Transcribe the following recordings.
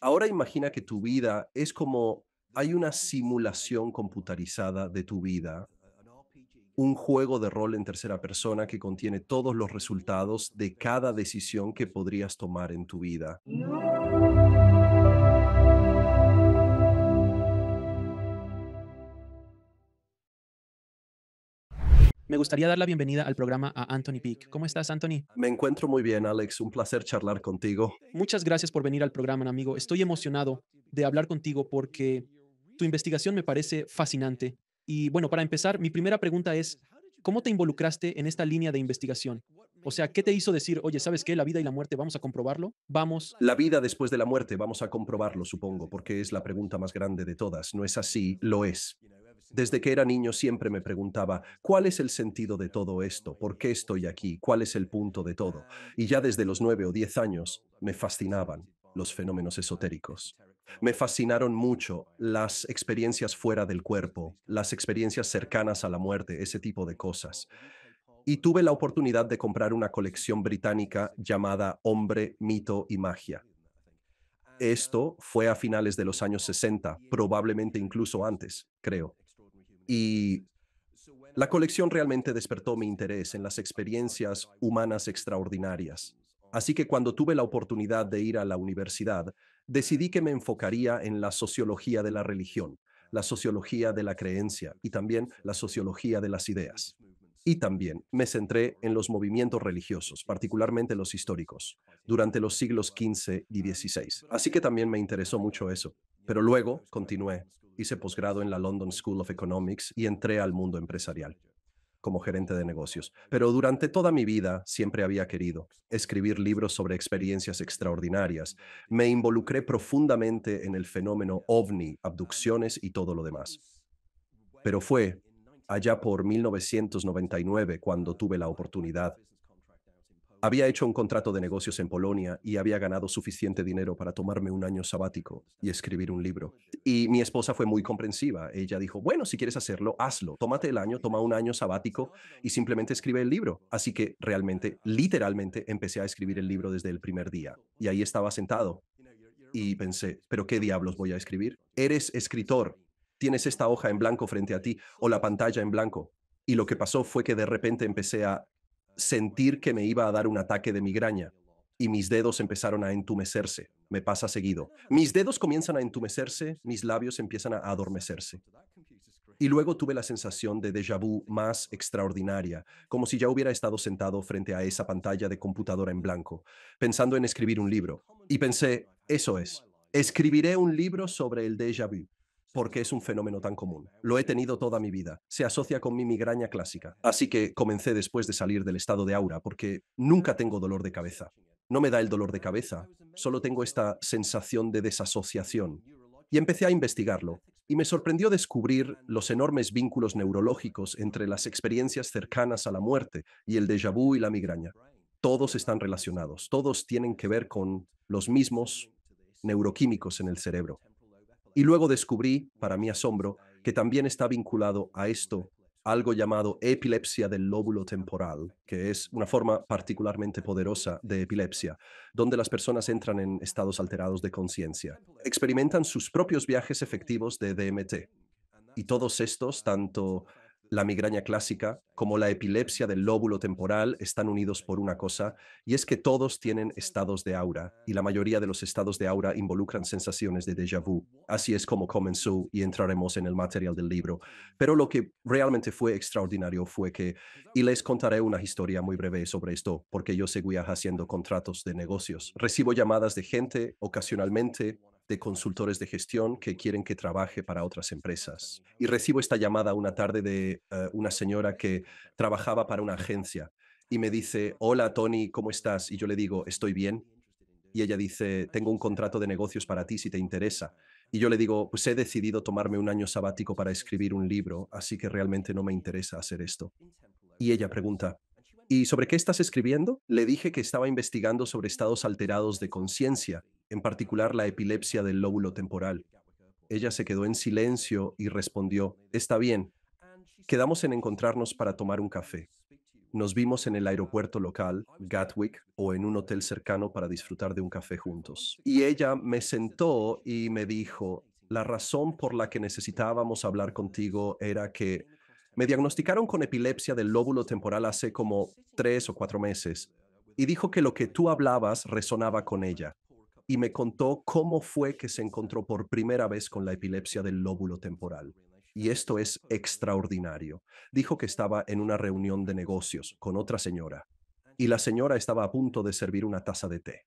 Ahora imagina que tu vida es como hay una simulación computarizada de tu vida, un juego de rol en tercera persona que contiene todos los resultados de cada decisión que podrías tomar en tu vida. Me gustaría dar la bienvenida al programa a Anthony Peak. ¿Cómo estás, Anthony? Me encuentro muy bien, Alex. Un placer charlar contigo. Muchas gracias por venir al programa, amigo. Estoy emocionado de hablar contigo porque tu investigación me parece fascinante. Y bueno, para empezar, mi primera pregunta es, ¿cómo te involucraste en esta línea de investigación? O sea, ¿qué te hizo decir, oye, ¿sabes qué? La vida y la muerte, vamos a comprobarlo. Vamos. La vida después de la muerte, vamos a comprobarlo, supongo, porque es la pregunta más grande de todas. No es así, lo es. Desde que era niño siempre me preguntaba, ¿cuál es el sentido de todo esto? ¿Por qué estoy aquí? ¿Cuál es el punto de todo? Y ya desde los nueve o diez años me fascinaban los fenómenos esotéricos. Me fascinaron mucho las experiencias fuera del cuerpo, las experiencias cercanas a la muerte, ese tipo de cosas. Y tuve la oportunidad de comprar una colección británica llamada Hombre, Mito y Magia. Esto fue a finales de los años 60, probablemente incluso antes, creo. Y la colección realmente despertó mi interés en las experiencias humanas extraordinarias. Así que cuando tuve la oportunidad de ir a la universidad, decidí que me enfocaría en la sociología de la religión, la sociología de la creencia y también la sociología de las ideas. Y también me centré en los movimientos religiosos, particularmente los históricos, durante los siglos XV y XVI. Así que también me interesó mucho eso. Pero luego continué Hice posgrado en la London School of Economics y entré al mundo empresarial como gerente de negocios. Pero durante toda mi vida siempre había querido escribir libros sobre experiencias extraordinarias. Me involucré profundamente en el fenómeno ovni, abducciones y todo lo demás. Pero fue allá por 1999 cuando tuve la oportunidad había hecho un contrato de negocios en Polonia y había ganado suficiente dinero para tomarme un año sabático y escribir un libro. Y mi esposa fue muy comprensiva. Ella dijo, bueno, si quieres hacerlo, hazlo. Tómate el año, toma un año sabático y simplemente escribe el libro. Así que realmente, literalmente, empecé a escribir el libro desde el primer día. Y ahí estaba sentado. Y pensé, pero ¿qué diablos voy a escribir? Eres escritor. Tienes esta hoja en blanco frente a ti o la pantalla en blanco. Y lo que pasó fue que de repente empecé a sentir que me iba a dar un ataque de migraña y mis dedos empezaron a entumecerse. Me pasa seguido. Mis dedos comienzan a entumecerse, mis labios empiezan a adormecerse. Y luego tuve la sensación de déjà vu más extraordinaria, como si ya hubiera estado sentado frente a esa pantalla de computadora en blanco, pensando en escribir un libro. Y pensé, eso es, escribiré un libro sobre el déjà vu porque es un fenómeno tan común. Lo he tenido toda mi vida. Se asocia con mi migraña clásica. Así que comencé después de salir del estado de aura porque nunca tengo dolor de cabeza. No me da el dolor de cabeza, solo tengo esta sensación de desasociación. Y empecé a investigarlo. Y me sorprendió descubrir los enormes vínculos neurológicos entre las experiencias cercanas a la muerte y el déjà vu y la migraña. Todos están relacionados, todos tienen que ver con los mismos neuroquímicos en el cerebro. Y luego descubrí, para mi asombro, que también está vinculado a esto algo llamado epilepsia del lóbulo temporal, que es una forma particularmente poderosa de epilepsia, donde las personas entran en estados alterados de conciencia. Experimentan sus propios viajes efectivos de DMT. Y todos estos, tanto la migraña clásica como la epilepsia del lóbulo temporal están unidos por una cosa, y es que todos tienen estados de aura, y la mayoría de los estados de aura involucran sensaciones de déjà vu. Así es como comenzó y entraremos en el material del libro. Pero lo que realmente fue extraordinario fue que, y les contaré una historia muy breve sobre esto, porque yo seguía haciendo contratos de negocios. Recibo llamadas de gente ocasionalmente de consultores de gestión que quieren que trabaje para otras empresas. Y recibo esta llamada una tarde de eh, una señora que trabajaba para una agencia y me dice, hola Tony, ¿cómo estás? Y yo le digo, estoy bien. Y ella dice, tengo un contrato de negocios para ti si te interesa. Y yo le digo, pues he decidido tomarme un año sabático para escribir un libro, así que realmente no me interesa hacer esto. Y ella pregunta, ¿Y sobre qué estás escribiendo? Le dije que estaba investigando sobre estados alterados de conciencia, en particular la epilepsia del lóbulo temporal. Ella se quedó en silencio y respondió, está bien. Quedamos en encontrarnos para tomar un café. Nos vimos en el aeropuerto local, Gatwick, o en un hotel cercano para disfrutar de un café juntos. Y ella me sentó y me dijo, la razón por la que necesitábamos hablar contigo era que me diagnosticaron con epilepsia del lóbulo temporal hace como tres o cuatro meses y dijo que lo que tú hablabas resonaba con ella. Y me contó cómo fue que se encontró por primera vez con la epilepsia del lóbulo temporal. Y esto es extraordinario. Dijo que estaba en una reunión de negocios con otra señora y la señora estaba a punto de servir una taza de té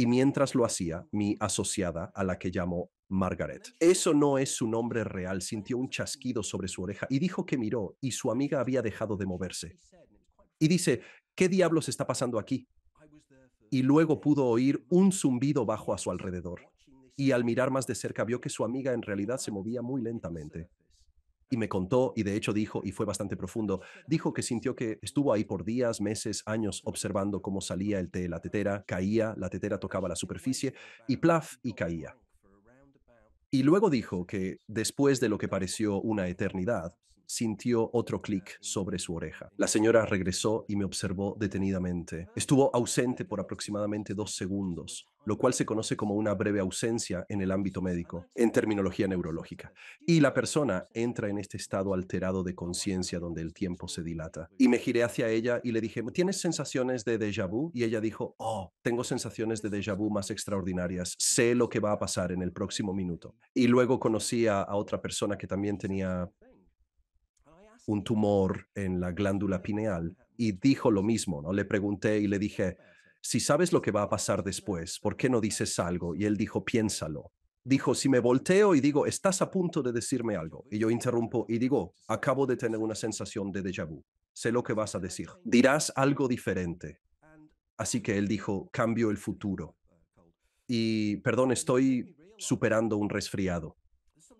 y mientras lo hacía, mi asociada, a la que llamó Margaret. Eso no es su nombre real, sintió un chasquido sobre su oreja y dijo que miró y su amiga había dejado de moverse. Y dice, ¿qué diablos está pasando aquí? Y luego pudo oír un zumbido bajo a su alrededor. Y al mirar más de cerca vio que su amiga en realidad se movía muy uh, lentamente. Y me contó, y de hecho dijo, y fue bastante profundo, dijo que sintió que estuvo ahí por días, meses, años observando cómo salía el té la tetera, caía, la tetera tocaba la superficie, y plaf, y caía. Y luego dijo que después de lo que pareció una eternidad, sintió otro clic sobre su oreja. La señora regresó y me observó detenidamente. Estuvo ausente por aproximadamente dos segundos, lo cual se conoce como una breve ausencia en el ámbito médico, en terminología neurológica. Y la persona entra en este estado alterado de conciencia donde el tiempo se dilata. Y me giré hacia ella y le dije, ¿tienes sensaciones de déjà vu? Y ella dijo, oh, tengo sensaciones de déjà vu más extraordinarias, sé lo que va a pasar en el próximo minuto. Y luego conocí a, otra persona que también tenía un tumor en la glándula pineal y dijo lo mismo, ¿no? Le pregunté y le dije, si sabes lo que va a pasar después, ¿por qué no dices algo? Y él dijo, piénsalo. Dijo, si me volteo y digo, estás a punto de decirme algo, y yo interrumpo y digo, acabo de tener una sensación de déjà vu, sé lo que vas a decir, dirás algo diferente. Así que él dijo, cambio el futuro. Y, perdón, estoy superando un resfriado.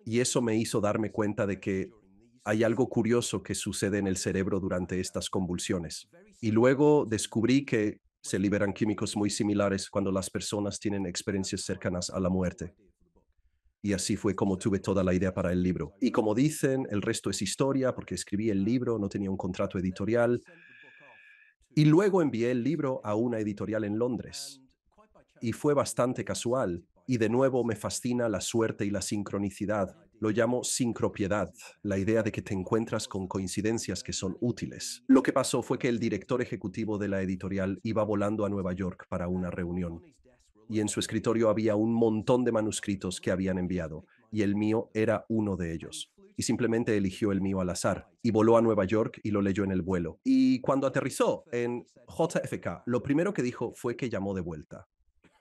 Y eso me hizo darme cuenta de que hay algo curioso que sucede en el cerebro durante estas convulsiones. Y luego descubrí que se liberan químicos muy similares cuando las personas tienen experiencias cercanas a la muerte. Y así fue como tuve toda la idea para el libro. Y como dicen, el resto es historia porque escribí el libro, no tenía un contrato editorial. Y luego envié el libro a una editorial en Londres. Y fue bastante casual. Y de nuevo me fascina la suerte y la sincronicidad lo llamo sincropiedad, la idea de que te encuentras con coincidencias que son útiles. Lo que pasó fue que el director ejecutivo de la editorial iba volando a Nueva York para una reunión y en su escritorio había un montón de manuscritos que habían enviado, y el mío era uno de ellos. Y simplemente eligió el mío al azar, y voló a Nueva York y lo leyó en el vuelo. Y cuando aterrizó en JFK, lo primero que dijo fue que llamó de vuelta.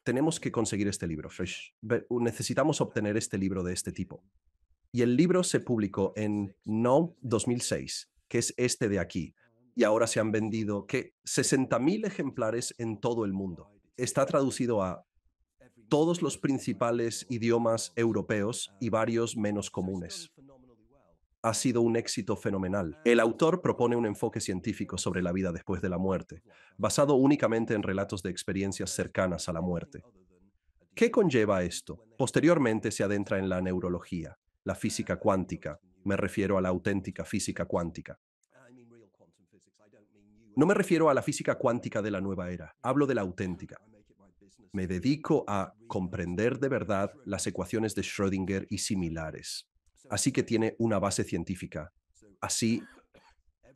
Tenemos que conseguir este libro, Fresh. Necesitamos obtener este libro de este tipo. Y el libro se publicó en No 2006, que es este de aquí. Y ahora se han vendido que 60.000 ejemplares en todo el mundo. Está traducido a todos los principales idiomas europeos y varios menos comunes. Ha sido un éxito fenomenal. El autor propone un enfoque científico sobre la vida después de la muerte, basado únicamente en relatos de experiencias cercanas a la muerte. ¿Qué conlleva esto? Posteriormente se adentra en la neurología, la física cuántica. Me refiero a la auténtica física cuántica. No me refiero a la física cuántica de la nueva era, hablo de la auténtica. Me dedico a comprender de verdad las ecuaciones de Schrödinger y similares. Así que tiene una base científica. Así,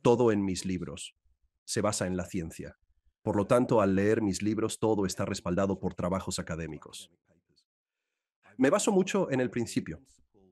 todo en mis libros se basa en la ciencia. Por lo tanto, al leer mis libros, todo está respaldado por trabajos académicos. Me baso mucho en el principio,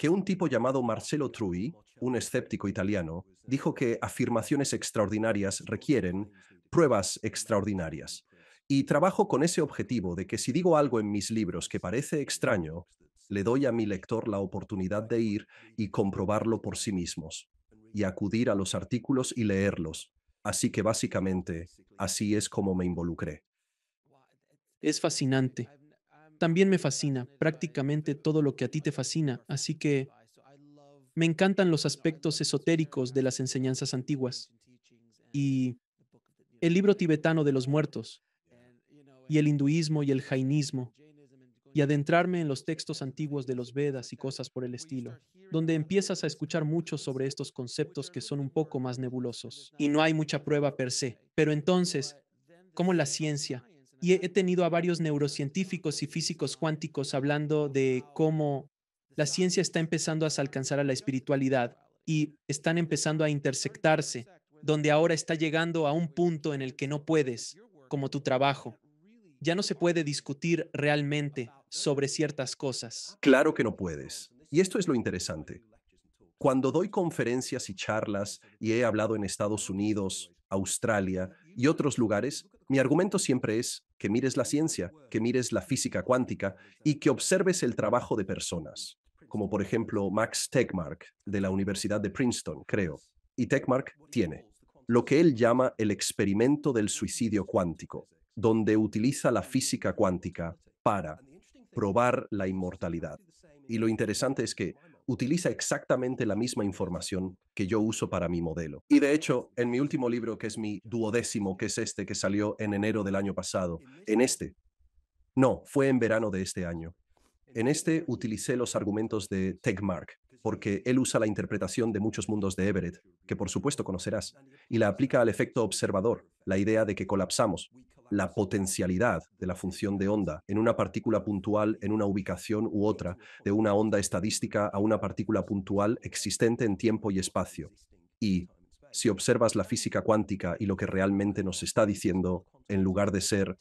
que un tipo llamado Marcelo Trui, un escéptico italiano, dijo que afirmaciones extraordinarias requieren pruebas extraordinarias. Y trabajo con ese objetivo de que si digo algo en mis libros que parece extraño, le doy a mi lector la oportunidad de ir y comprobarlo por sí mismos, y acudir a los artículos y leerlos. Así que básicamente, así es como me involucré. Es fascinante. También me fascina prácticamente todo lo que a ti te fascina, así que me encantan los aspectos esotéricos de las enseñanzas antiguas y el libro tibetano de los muertos y el hinduismo y el jainismo y adentrarme en los textos antiguos de los Vedas y cosas por el estilo, donde empiezas a escuchar mucho sobre estos conceptos que son un poco más nebulosos y no hay mucha prueba per se. Pero entonces, ¿cómo la ciencia, y he tenido a varios neurocientíficos y físicos cuánticos hablando de cómo la ciencia está empezando a alcanzar a la espiritualidad y están empezando a intersectarse, donde ahora está llegando a un punto en el que no puedes, como tu trabajo. Ya no se puede discutir realmente sobre ciertas cosas. Claro que no puedes. Y esto es lo interesante. Cuando doy conferencias y charlas y he hablado en Estados Unidos, Australia y otros lugares, mi argumento siempre es, que mires la ciencia, que mires la física cuántica y que observes el trabajo de personas, como por ejemplo Max Tegmark de la Universidad de Princeton, creo. Y Tegmark tiene lo que él llama el experimento del suicidio cuántico, donde utiliza la física cuántica para probar la inmortalidad. Y lo interesante es que utiliza exactamente la misma información que yo uso para mi modelo. Y de hecho, en mi último libro, que es mi duodécimo, que es este, que salió en enero del año pasado, en este, este no, fue en verano de este año. En este utilicé los argumentos de Tegmark, porque él usa la interpretación de muchos mundos de Everett, que por supuesto conocerás, y la aplica al efecto observador, la idea de que colapsamos, la potencialidad de la función de onda en una partícula puntual, en una ubicación u otra, de una onda estadística a una partícula puntual existente en tiempo y espacio. Y, si observas la física cuántica y lo que realmente nos está diciendo, en lugar de ser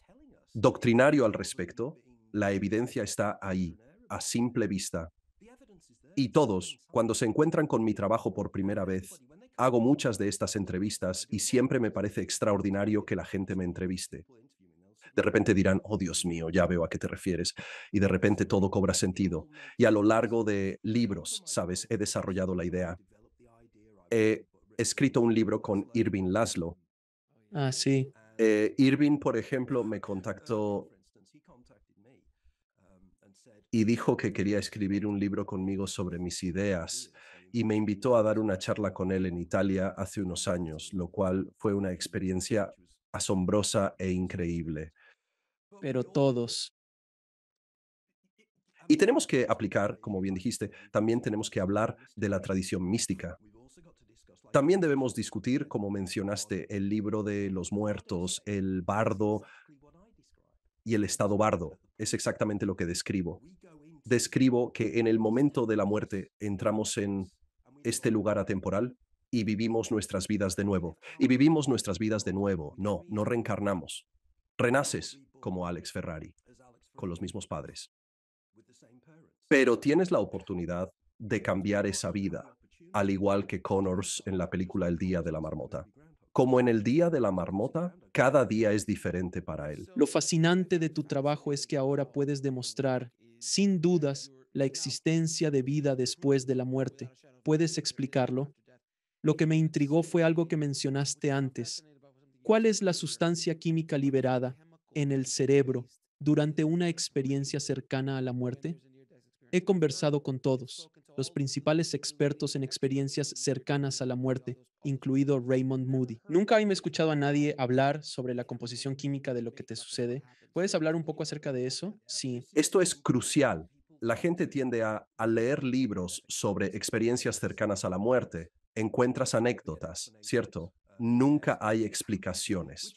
doctrinario al respecto, la evidencia está ahí, a simple vista. Y todos, cuando se encuentran con mi trabajo por primera vez, hago muchas de estas entrevistas y siempre me parece extraordinario que la gente me entreviste. De repente dirán, oh Dios mío, ya veo a qué te refieres. Y de repente todo cobra sentido. Y a lo largo de libros, sabes, he desarrollado la idea. He escrito un libro con Irving Laszlo. Ah, sí. Eh, Irving, por ejemplo, me contactó y dijo que quería escribir un libro conmigo sobre mis ideas y me invitó a dar una charla con él en Italia hace unos años, lo cual fue una experiencia asombrosa e increíble. Pero todos. Y tenemos que aplicar, como bien dijiste, también tenemos que hablar de la tradición mística. También debemos discutir, como mencionaste, el libro de los muertos, el bardo y el estado bardo. Es exactamente lo que describo. Describo que en el momento de la muerte entramos en este lugar atemporal y vivimos nuestras vidas de nuevo. Y vivimos nuestras vidas de nuevo. No, no reencarnamos. Renaces como Alex Ferrari, con los mismos padres. Pero tienes la oportunidad de cambiar esa vida, al igual que Connors en la película El Día de la Marmota. Como en el Día de la Marmota, cada día es diferente para él. Lo fascinante de tu trabajo es que ahora puedes demostrar, sin dudas, la existencia de vida después de la muerte. ¿Puedes explicarlo? Lo que me intrigó fue algo que mencionaste antes. ¿Cuál es la sustancia química liberada en el cerebro durante una experiencia cercana a la muerte? He conversado con todos, los principales expertos en experiencias cercanas a la muerte, incluido Raymond Moody. Nunca he escuchado a nadie hablar sobre la composición química de lo que te sucede. ¿Puedes hablar un poco acerca de eso? Sí. Esto es crucial la gente tiende a, leer libros sobre experiencias cercanas a la muerte, encuentras anécdotas, ¿cierto? Nunca hay explicaciones.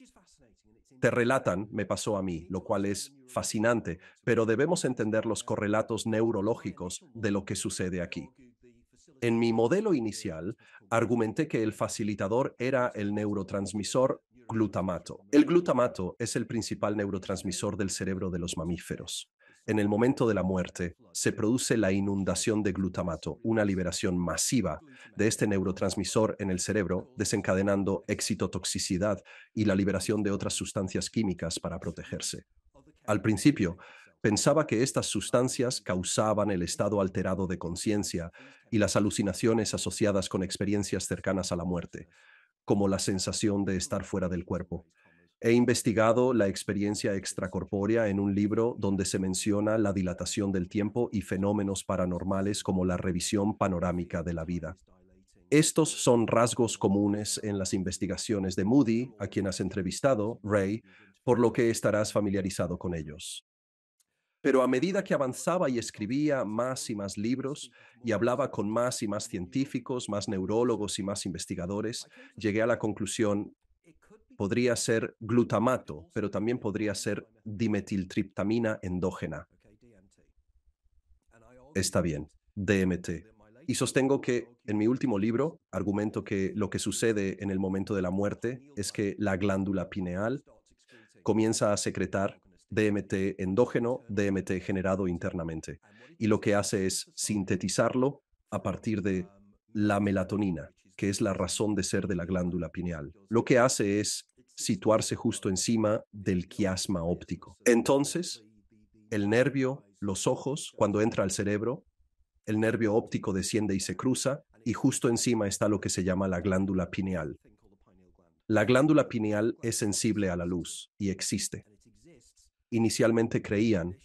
Te relatan, me pasó a mí, lo cual es fascinante, pero debemos entender los correlatos neurológicos de lo que sucede aquí. En mi modelo inicial, argumenté que el facilitador era el neurotransmisor glutamato. El glutamato es el principal neurotransmisor del cerebro de los mamíferos. En el momento de la muerte, se produce la inundación de glutamato, una liberación masiva de este neurotransmisor en el cerebro, desencadenando excitotoxicidad y la liberación de otras sustancias químicas para protegerse. Al principio, pensaba que estas sustancias causaban el estado alterado de conciencia y las alucinaciones asociadas con experiencias cercanas a la muerte, como la sensación de estar fuera del cuerpo. He investigado la experiencia extracorpórea en un libro donde se menciona la dilatación del tiempo y fenómenos paranormales como la revisión panorámica de la vida. Estos son rasgos comunes en las investigaciones de Moody, a quien has entrevistado, Ray, por lo que estarás familiarizado con ellos. Pero a medida que avanzaba y escribía más y más libros y hablaba con más y más científicos, más neurólogos y más investigadores, llegué a la conclusión podría ser glutamato, pero también podría ser dimetiltriptamina endógena. Está bien, DMT. Y sostengo que en mi último libro argumento que lo que sucede en el momento de la muerte es que la glándula pineal comienza a secretar DMT endógeno, DMT generado internamente, y lo que hace es sintetizarlo a partir de la melatonina, que es la razón de ser de la glándula pineal. Lo que hace es situarse justo encima del quiasma óptico. Entonces, el nervio, los ojos, cuando entra al cerebro, el nervio óptico desciende y se cruza, y justo encima está lo que se llama la glándula pineal. La glándula pineal es sensible a la luz y existe. Inicialmente creían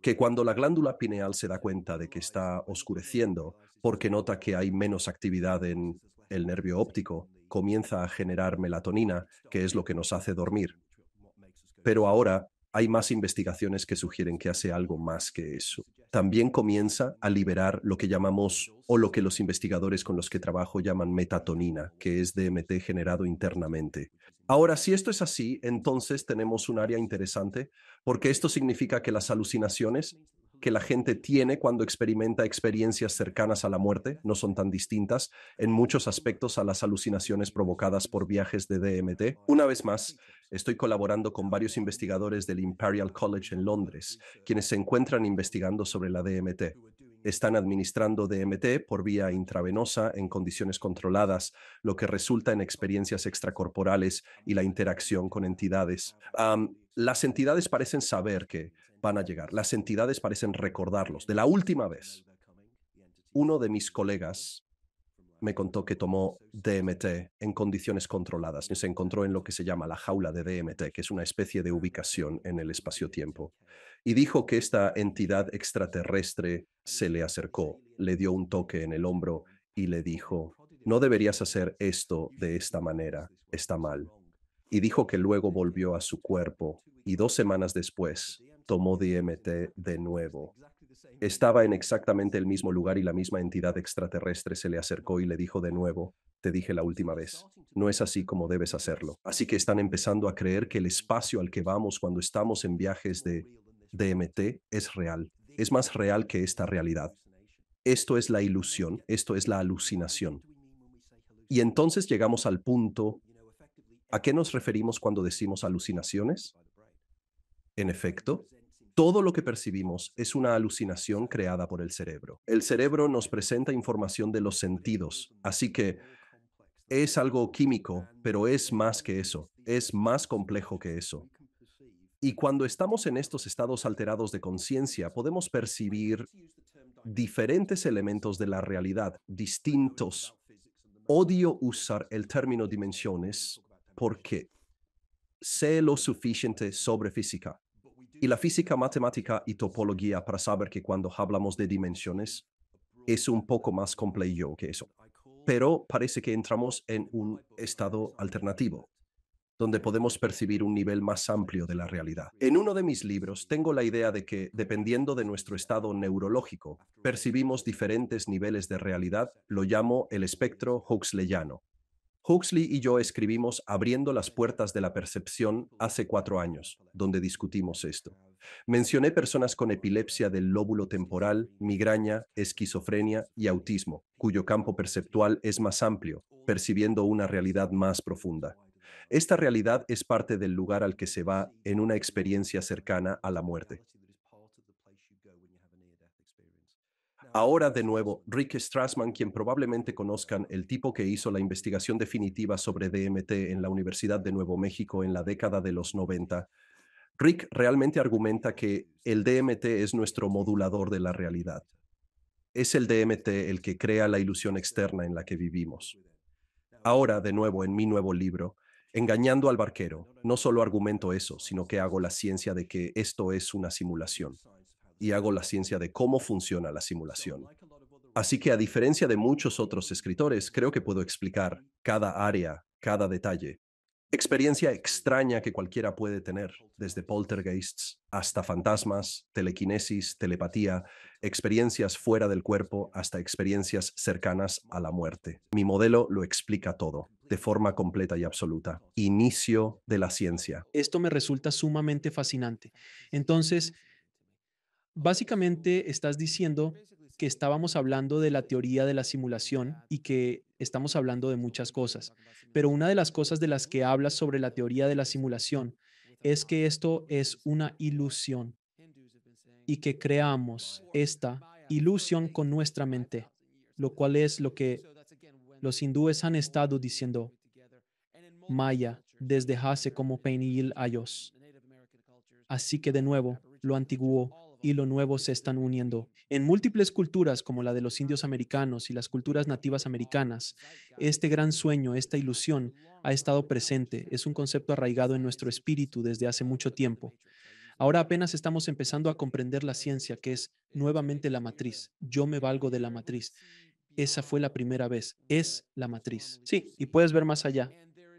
que cuando la glándula pineal se da cuenta de que está oscureciendo, porque nota que hay menos actividad en el nervio óptico, comienza a generar melatonina, que es lo que nos hace dormir. Pero ahora hay más investigaciones que sugieren que hace algo más que eso. También comienza a liberar lo que llamamos o lo que los investigadores con los que trabajo llaman metatonina, que es DMT generado internamente. Ahora, si esto es así, entonces tenemos un área interesante porque esto significa que las alucinaciones que la gente tiene cuando experimenta experiencias cercanas a la muerte, no son tan distintas en muchos aspectos a las alucinaciones provocadas por viajes de DMT. Una vez más, estoy colaborando con varios investigadores del Imperial College en Londres, quienes se encuentran investigando sobre la DMT. Están administrando DMT por vía intravenosa en condiciones controladas, lo que resulta en experiencias extracorporales y la interacción con entidades. las entidades parecen saber que van a llegar. Las entidades parecen recordarlos. De la última vez, uno de mis colegas me contó que tomó DMT en condiciones controladas y se encontró en lo que se llama la jaula de DMT, que es una especie de ubicación en el espacio-tiempo. Y dijo que esta entidad extraterrestre se le acercó, le dio un toque en el hombro y le dijo, no deberías hacer esto de esta manera, está mal. Y dijo que luego volvió a su cuerpo y dos semanas después tomó DMT de nuevo. Estaba en exactamente el mismo lugar y la misma entidad extraterrestre se le acercó y le dijo de nuevo, te dije la última vez, no es así como debes hacerlo. Así que están empezando a creer que el espacio al que vamos cuando estamos en viajes de DMT es real, es más real que esta realidad. Esto es la ilusión, esto es la alucinación. Y entonces llegamos al punto, ¿a qué nos referimos cuando decimos alucinaciones? En efecto, todo lo que percibimos es una alucinación creada por el cerebro. El cerebro nos presenta información de los sentidos, así que es algo químico, pero es más que eso, es más complejo que eso. Y cuando estamos en estos estados alterados de conciencia, podemos percibir diferentes elementos de la realidad, distintos. Odio usar el término dimensiones porque sé lo suficiente sobre física y la física, matemática y topología para saber que cuando hablamos de dimensiones es un poco más complejo que eso. Pero parece que entramos en un estado alternativo, donde podemos percibir un nivel más amplio de la realidad. En uno de mis libros tengo la idea de que, dependiendo de nuestro estado neurológico, percibimos diferentes niveles de realidad, lo llamo el espectro huxleyano. Huxley y yo escribimos Abriendo las Puertas de la Percepción hace cuatro años, donde discutimos esto. Mencioné personas con epilepsia del lóbulo temporal, migraña, esquizofrenia y autismo, cuyo campo perceptual es más amplio, percibiendo una realidad más profunda. Esta realidad es parte del lugar al que se va en una experiencia cercana a la muerte. Ahora de nuevo, Rick Strassman, quien probablemente conozcan, el tipo que hizo la investigación definitiva sobre DMT en la Universidad de Nuevo México en la década de los 90, Rick realmente argumenta que el DMT es nuestro modulador de la realidad. Es el DMT el que crea la ilusión externa en la que vivimos. Ahora, de nuevo, en mi nuevo libro, Engañando al Barquero, no solo argumento eso, sino que hago la ciencia de que esto es una simulación y hago la ciencia de cómo funciona la simulación. Así que a diferencia de muchos otros escritores, creo que puedo explicar cada área, cada detalle. Experiencia extraña que cualquiera puede tener, desde poltergeists hasta fantasmas, telequinesis, telepatía, experiencias fuera del cuerpo hasta experiencias cercanas a la muerte. Mi modelo lo explica todo, de forma completa y absoluta. Inicio de la ciencia. Esto me resulta sumamente fascinante. Entonces, Básicamente estás diciendo que estábamos hablando de la teoría de la simulación y que estamos hablando de muchas cosas, pero una de las cosas de las que hablas sobre la teoría de la simulación es que esto es una ilusión y que creamos esta ilusión con nuestra mente, lo cual es lo que los hindúes han estado diciendo Maya desde hace como Penil Ayos. Así que de nuevo, lo antiguo y lo nuevo se están uniendo. En múltiples culturas como la de los indios americanos y las culturas nativas americanas, este gran sueño, esta ilusión, ha estado presente. Es un concepto arraigado en nuestro espíritu desde hace mucho tiempo. Ahora apenas estamos empezando a comprender la ciencia, que es nuevamente la matriz. Yo me valgo de la matriz. Esa fue la primera vez. Es la matriz. Sí, y puedes ver más allá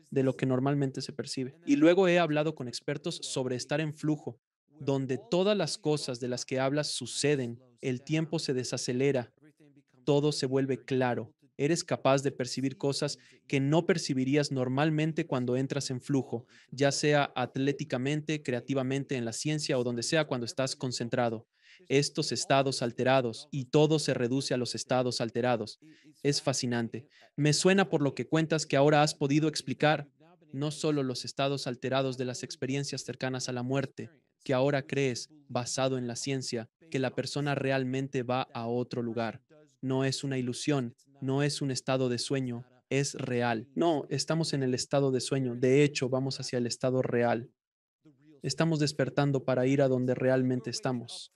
de lo que normalmente se percibe. Y luego he hablado con expertos sobre estar en flujo, donde todas las cosas de las que hablas suceden, el tiempo se desacelera, todo se vuelve claro, eres capaz de percibir cosas que no percibirías normalmente cuando entras en flujo, ya sea atléticamente, creativamente, en la ciencia o donde sea cuando estás concentrado. Estos estados alterados y todo se reduce a los estados alterados. Es fascinante. Me suena por lo que cuentas que ahora has podido explicar no solo los estados alterados de las experiencias cercanas a la muerte, que ahora crees, basado en la ciencia, que la persona realmente va a otro lugar. No es una ilusión, no es un estado de sueño, es real. No, estamos en el estado de sueño, de hecho vamos hacia el estado real. Estamos despertando para ir a donde realmente estamos.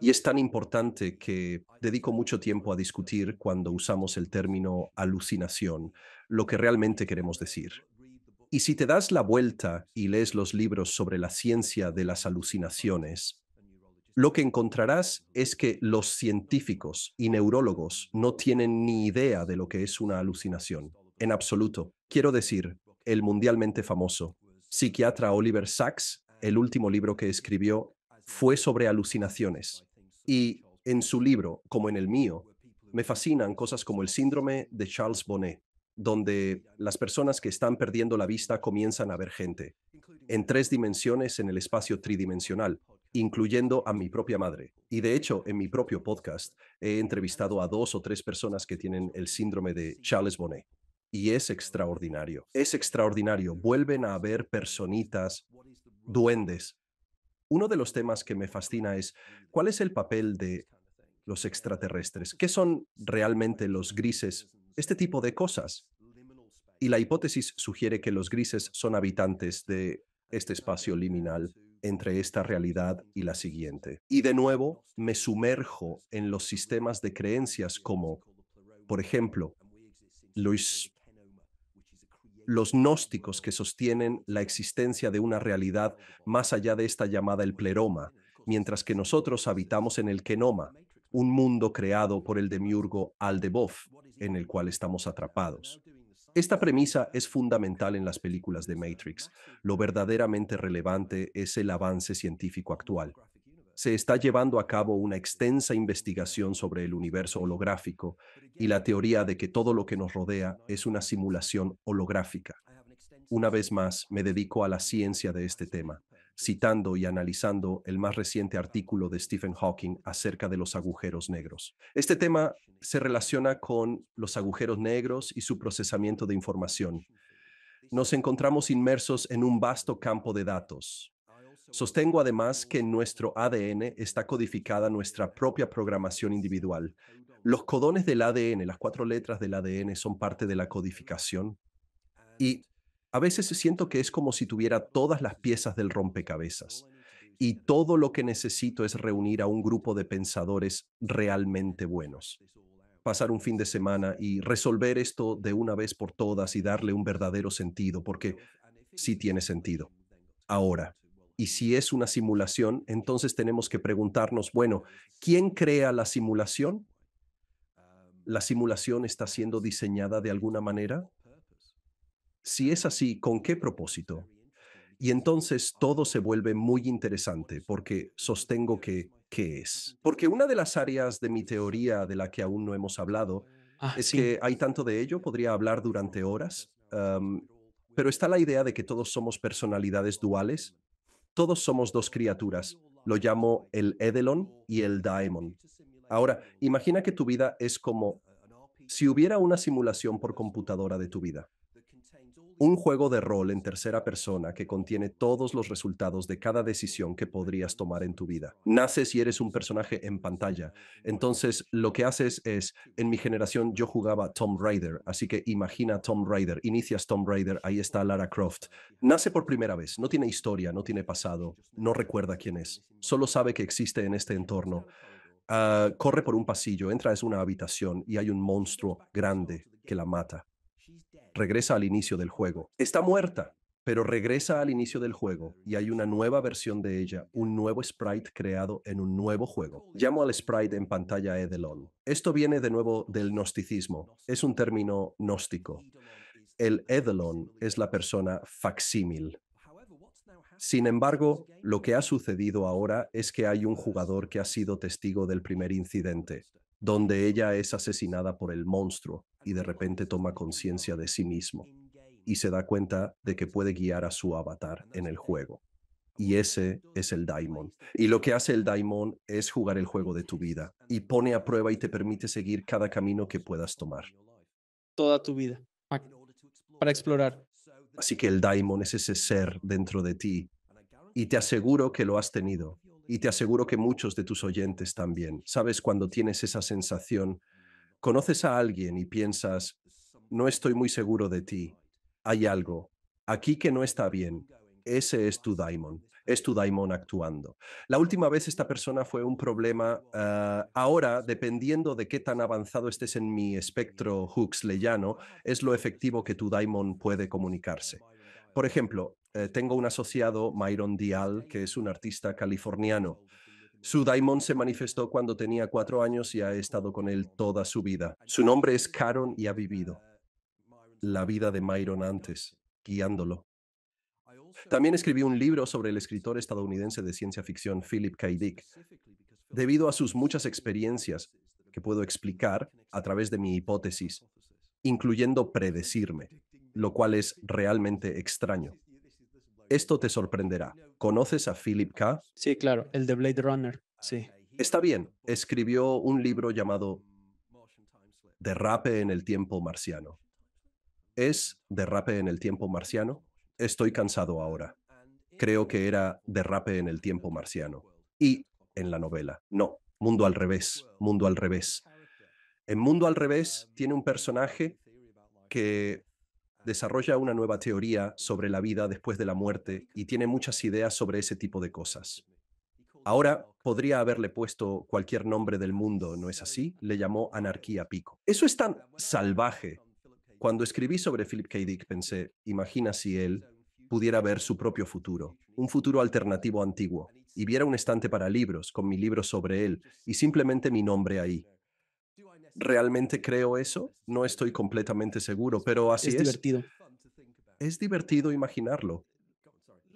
Y es tan importante que dedico mucho tiempo a discutir cuando usamos el término alucinación, lo que realmente queremos decir. Y si te das la vuelta y lees los libros sobre la ciencia de las alucinaciones, lo que encontrarás es que los científicos y neurólogos no tienen ni idea de lo que es una alucinación, en absoluto. Quiero decir, el mundialmente famoso psiquiatra Oliver Sacks, el último libro que escribió fue sobre alucinaciones. Y en su libro, como en el mío, me fascinan cosas como el síndrome de Charles Bonnet, donde las personas que están perdiendo la vista comienzan a ver gente, en tres dimensiones en el espacio tridimensional, incluyendo a mi propia madre. Y de hecho, en mi propio podcast he entrevistado a dos o tres personas que tienen el síndrome de Charles Bonnet. Y es extraordinario, es extraordinario. Vuelven a ver personitas, duendes, uno de los temas que me fascina es cuál es el papel de los extraterrestres, qué son realmente los grises, este tipo de cosas. Y la hipótesis sugiere que los grises son habitantes de este espacio liminal entre esta realidad y la siguiente. Y de nuevo me sumerjo en los sistemas de creencias como, por ejemplo, Luis los gnósticos que sostienen la existencia de una realidad más allá de esta llamada el pleroma, mientras que nosotros habitamos en el kenoma, un mundo creado por el demiurgo Aldebof, en el cual estamos atrapados. Esta premisa es fundamental en las películas de Matrix. Lo verdaderamente relevante es el avance científico actual se está llevando a cabo una extensa investigación sobre el universo holográfico y la teoría de que todo lo que nos rodea es una simulación holográfica. Una vez más, me dedico a la ciencia de este tema, citando y analizando el más reciente artículo de Stephen Hawking acerca de los agujeros negros. Este tema se relaciona con los agujeros negros y su procesamiento de información. Nos encontramos inmersos en un vasto campo de datos, Sostengo además que en nuestro ADN está codificada nuestra propia programación individual. Los codones del ADN, las cuatro letras del ADN, son parte de la codificación. Y a veces siento que es como si tuviera todas las piezas del rompecabezas. Y todo lo que necesito es reunir a un grupo de pensadores realmente buenos. Pasar un fin de semana y resolver esto de una vez por todas y darle un verdadero sentido, porque sí tiene sentido. Ahora, y si es una simulación, entonces tenemos que preguntarnos, bueno, ¿quién crea la simulación? ¿La simulación está siendo diseñada de alguna manera? Si es así, ¿con qué propósito? Y entonces todo se vuelve muy interesante porque sostengo que, ¿qué es? Porque una de las áreas de mi teoría de la que aún no hemos hablado ah, es que hay tanto de ello, podría hablar durante horas, pero está la idea de que todos somos personalidades duales todos somos dos criaturas. Lo llamo el Edelon y el Daemon. Ahora, imagina que tu vida es como si hubiera una simulación por computadora de tu vida. Un juego de rol en tercera persona que contiene todos los resultados de cada decisión que podrías tomar en tu vida. Naces y eres un personaje en pantalla. Entonces, lo que haces es, en mi generación yo jugaba Tom Raider, así que imagina Tom Raider, inicias Tom Raider, ahí está Lara Croft. Nace por primera vez, no tiene historia, no tiene pasado, no recuerda quién es, solo sabe que existe en este entorno. Ah, corre por un pasillo, entra en una habitación y hay un monstruo grande que la mata regresa al inicio del juego. Está muerta, pero regresa al inicio del juego y hay una nueva versión de ella, un nuevo sprite creado en un nuevo juego. Llamo al sprite en pantalla Edelon. Esto viene de nuevo del gnosticismo, es un término gnóstico. El Edelon es la persona facsímil. Sin embargo, lo que ha sucedido ahora es que hay un jugador que ha sido testigo del primer incidente, donde ella es asesinada por el monstruo y de repente toma conciencia de sí mismo y se da cuenta de que puede guiar a su avatar en el juego. Y ese es el Daimon. Y lo que hace el Daimon es jugar el juego de tu vida y pone a prueba y te permite seguir cada camino que puedas tomar. Toda tu vida ah, para explorar. Así que el Daimon es ese ser dentro de ti y te aseguro que lo has tenido y te aseguro que muchos de tus oyentes también. Sabes cuando tienes esa sensación, conoces a alguien y piensas, no estoy muy seguro de ti, hay algo aquí que no está bien. Ese es tu daimon, es tu daimon actuando. La última vez esta persona fue un problema. Ah, ahora, dependiendo de qué tan avanzado estés en mi espectro huxleyano, es lo efectivo que tu daimon puede comunicarse. Por ejemplo, eh, tengo un asociado, Myron Dial, que es un artista californiano. Su daimon se manifestó cuando tenía cuatro años y ha estado con él toda su vida. Su nombre es Karen y ha vivido la vida de Myron antes, guiándolo. También escribí un libro sobre el escritor estadounidense de ciencia ficción Philip K. Dick. Debido a sus muchas experiencias que puedo explicar a través de mi hipótesis, incluyendo predecirme, lo cual es realmente extraño. Esto te sorprenderá. ¿Conoces a Philip K? Sí, claro, el de Blade Runner. Sí. Está bien, escribió un libro llamado Derrape en el tiempo marciano. ¿Es Derrape en el tiempo marciano? Estoy cansado ahora. Creo que era Derrape en el tiempo marciano. Y en la novela. No, Mundo al revés, Mundo al revés. En Mundo al revés tiene un personaje que desarrolla una nueva teoría sobre la vida después de la muerte y tiene muchas ideas sobre ese tipo de cosas. Ahora podría haberle puesto cualquier nombre del mundo, ¿no es así? Le llamó anarquía pico. Eso es tan salvaje. Cuando escribí sobre Philip K. Dick pensé, imagina si él pudiera ver su propio futuro, un futuro alternativo antiguo, y viera un estante para libros con mi libro sobre él y simplemente mi nombre ahí realmente creo eso, no estoy completamente seguro, pero así es. Es divertido. Es divertido imaginarlo.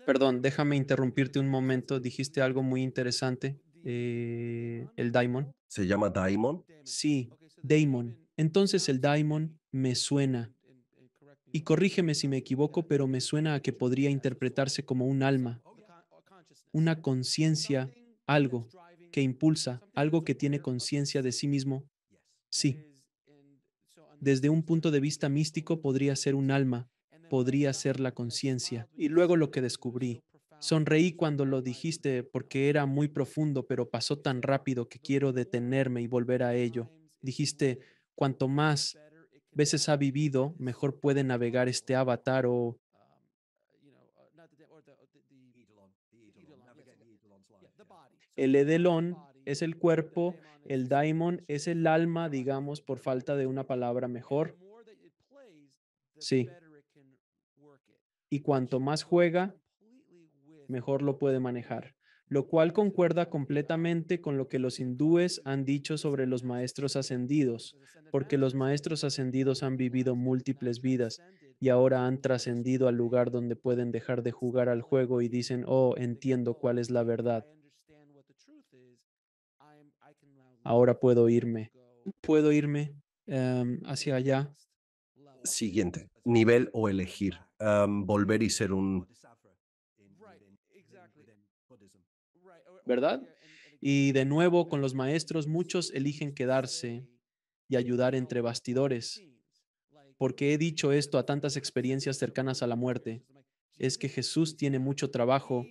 Perdón, déjame interrumpirte un momento. Dijiste algo muy interesante. Eh, el Daimon. ¿Se llama Daimon? Sí, Daimon. Entonces el Daimon me suena. Y corrígeme si me equivoco, pero me suena a que podría interpretarse como un alma, una conciencia, algo que impulsa, algo que tiene conciencia de sí mismo Sí. Desde un punto de vista místico podría ser un alma, podría ser la conciencia. Y luego lo que descubrí. Sonreí cuando lo dijiste porque era muy profundo, pero pasó tan rápido que quiero detenerme y volver a ello. Dijiste, cuanto más veces ha vivido, mejor puede navegar este avatar o... El edelón es el cuerpo, el diamond es el alma, digamos, por falta de una palabra mejor. Sí. Y cuanto más juega, mejor lo puede manejar, lo cual concuerda completamente con lo que los hindúes han dicho sobre los maestros ascendidos, porque los maestros ascendidos han vivido múltiples vidas y ahora han trascendido al lugar donde pueden dejar de jugar al juego y dicen, oh, entiendo cuál es la verdad. ahora puedo irme. Puedo irme em, hacia allá. Siguiente, nivel o elegir. Em, volver y ser un... ¿Verdad? Y de nuevo, con los maestros, muchos eligen quedarse y ayudar entre bastidores. Porque he dicho esto a tantas experiencias cercanas a la muerte, es que Jesús tiene mucho trabajo.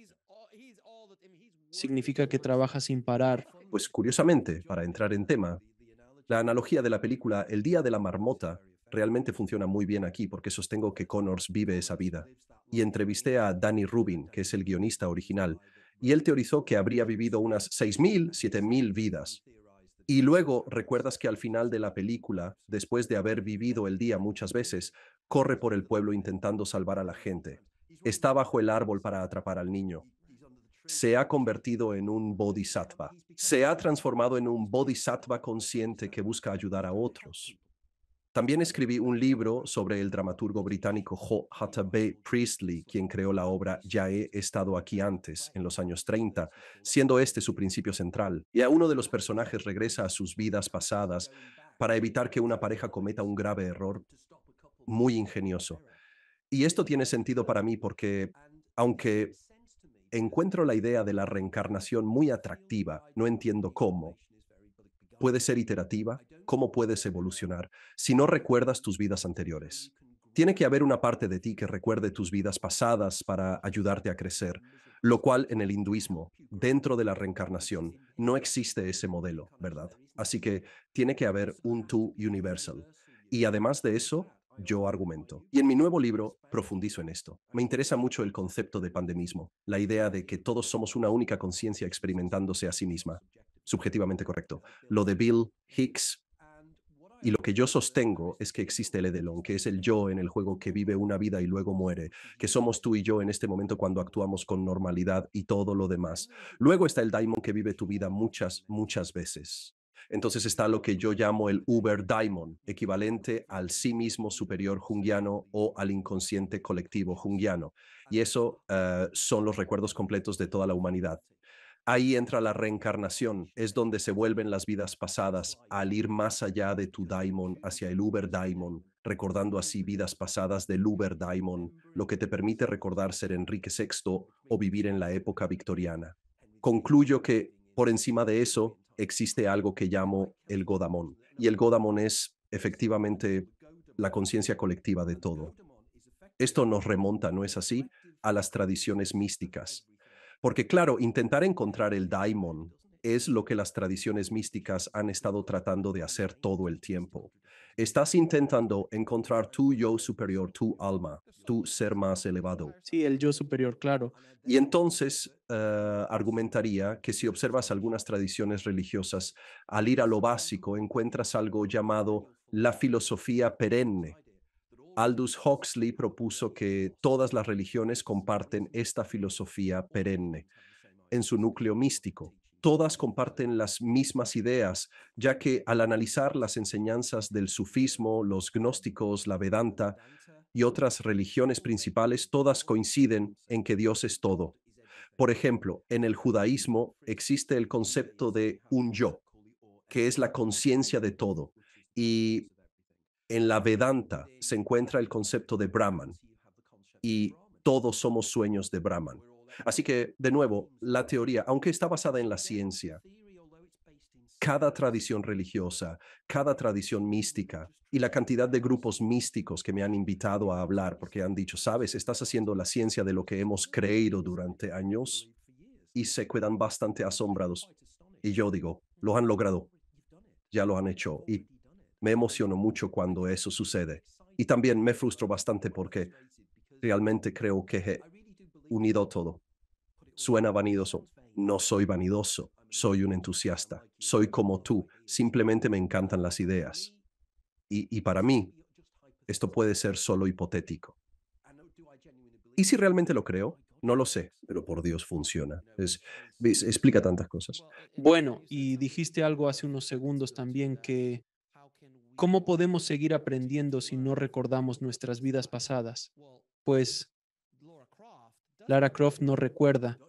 Significa que trabaja sin parar. Pues curiosamente, para entrar en tema, la analogía de la película El Día de la Marmota realmente funciona muy bien aquí porque sostengo que Connors vive esa vida. Y entrevisté a Danny Rubin, que es el guionista original, y él teorizó que habría vivido unas 6.000, 7.000 vidas. Y luego recuerdas que al final de la película, después de haber vivido el día muchas veces, corre por el pueblo intentando salvar a la gente. Está bajo el árbol para atrapar al niño se ha convertido en un bodhisattva, se ha transformado en un bodhisattva consciente que busca ayudar a otros. También escribí un libro sobre el dramaturgo británico H. B. Priestley, quien creó la obra Ya he estado aquí antes, en los años 30, siendo este su principio central. Y a uno de los personajes regresa a sus vidas pasadas para evitar que una pareja cometa un grave error muy ingenioso. Y esto tiene sentido para mí porque, aunque encuentro la idea de la reencarnación muy atractiva, no entiendo cómo. Puede ser iterativa, cómo puedes evolucionar si no recuerdas tus vidas anteriores. Tiene que haber una parte de ti que recuerde tus vidas pasadas para ayudarte a crecer, lo cual en el hinduismo, dentro de la reencarnación, no existe ese modelo, ¿verdad? Así que tiene que haber un tú universal. Y además de eso, yo argumento. Y en mi nuevo libro profundizo en esto. Me interesa mucho el concepto de pandemismo, la idea de que todos somos una única conciencia experimentándose a sí misma, subjetivamente correcto. Lo de Bill Hicks y lo que yo sostengo es que existe el Edelon, que es el yo en el juego que vive una vida y luego muere, que somos tú y yo en este momento cuando actuamos con normalidad y todo lo demás. Luego está el Daimon que vive tu vida muchas, muchas veces. Entonces está lo que yo llamo el Uber Daimon, equivalente al sí mismo superior jungiano o al inconsciente colectivo jungiano. Y eso eh, son los recuerdos completos de toda la humanidad. Ahí entra la reencarnación, es donde se vuelven las vidas pasadas al ir más allá de tu daimon hacia el Uber daimon, recordando así vidas pasadas del Uber daimon, lo que te permite recordar ser Enrique VI o vivir en la época victoriana. Concluyo que por encima de eso existe algo que llamo el Godamón. Y el Godamón es efectivamente la conciencia colectiva de todo. Esto nos remonta, ¿no es así?, a las tradiciones místicas. Porque claro, intentar encontrar el daimon es lo que las tradiciones místicas han estado tratando de hacer todo el tiempo. Estás intentando encontrar tu yo superior, tu alma, tu ser más elevado. Sí, el yo superior, claro. Y entonces eh, argumentaría que si observas algunas tradiciones religiosas, al ir a lo básico encuentras algo llamado la filosofía perenne, Aldous Huxley propuso que todas las religiones comparten esta filosofía perenne en su núcleo místico todas comparten las mismas ideas, ya que al analizar las enseñanzas del sufismo, los gnósticos, la Vedanta y otras religiones principales, todas coinciden en que Dios es todo. Por ejemplo, en el judaísmo existe el concepto de un yo, que es la conciencia de todo, y en la Vedanta se encuentra el concepto de Brahman, y todos somos sueños de Brahman. Así que, de nuevo, la teoría, aunque está basada en la ciencia, cada tradición religiosa, cada tradición mística y la cantidad de grupos místicos que me han invitado a hablar porque han dicho, sabes, estás haciendo la ciencia de lo que hemos creído durante años y se quedan bastante asombrados. Y yo digo, lo han logrado, ya lo han hecho y me emociono mucho cuando eso sucede. Y también me frustro bastante porque realmente creo que he unido todo. Suena vanidoso. No soy vanidoso, soy un entusiasta, soy como tú, simplemente me encantan las ideas. Y, para mí, esto puede ser solo hipotético. ¿Y si realmente lo creo? No lo sé, pero por Dios funciona. Es, explica tantas cosas. Bueno, y dijiste algo hace unos segundos también que ¿cómo podemos seguir aprendiendo si no recordamos nuestras vidas pasadas? Pues Lara Croft no recuerda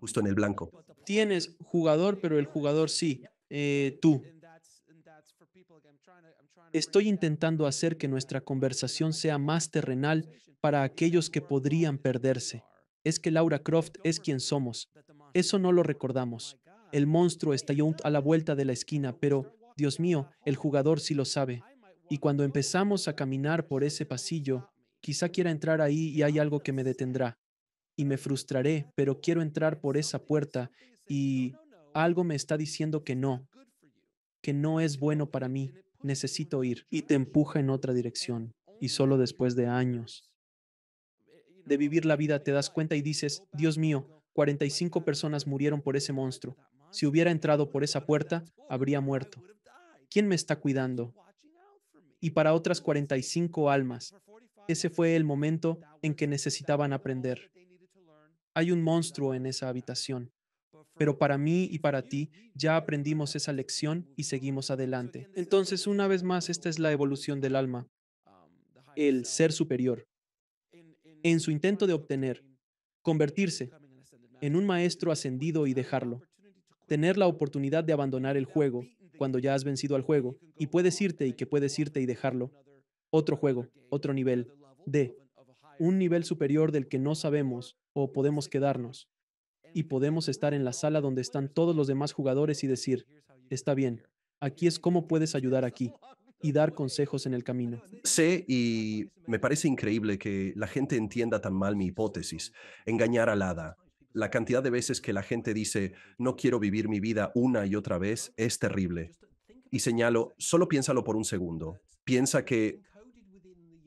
justo en el blanco. Tienes jugador, pero el jugador sí, eh, tú. Estoy intentando hacer que nuestra conversación sea más terrenal para aquellos que podrían perderse. Es que Laura Croft es quien somos. Eso no lo recordamos. El monstruo está a la vuelta de la esquina, pero, Dios mío, el jugador sí lo sabe. Y cuando empezamos a caminar por ese pasillo, quizá quiera entrar ahí y hay algo que me detendrá y me frustraré, pero quiero entrar por esa puerta y algo me está diciendo que no, que no es bueno para mí, necesito ir y te empuja en otra dirección. Y solo después de años de vivir la vida te das cuenta y dices, Dios mío, 45 personas murieron por ese monstruo. Si hubiera entrado por esa puerta, habría muerto. ¿Quién me está cuidando? Y para otras 45 almas, ese fue el momento en que necesitaban aprender. Hay un monstruo en esa habitación. Pero para mí y para ti ya aprendimos esa lección y seguimos adelante. Entonces, una vez más, esta es la evolución del alma, el ser superior. En su intento de obtener, convertirse en un maestro ascendido y dejarlo. Tener la oportunidad de abandonar el juego cuando ya has vencido al juego y puedes irte y que puedes irte y dejarlo. Otro juego, otro nivel, de un nivel superior del que no sabemos o podemos quedarnos y podemos estar en la sala donde están todos los demás jugadores y decir, está bien, aquí es cómo puedes ayudar aquí y dar consejos en el camino. Sé y me parece increíble que la gente entienda tan mal mi hipótesis, engañar al hada. La cantidad de veces que la gente dice, no quiero vivir mi vida una y otra vez, es terrible. Y señalo, solo piénsalo por un segundo. Piensa que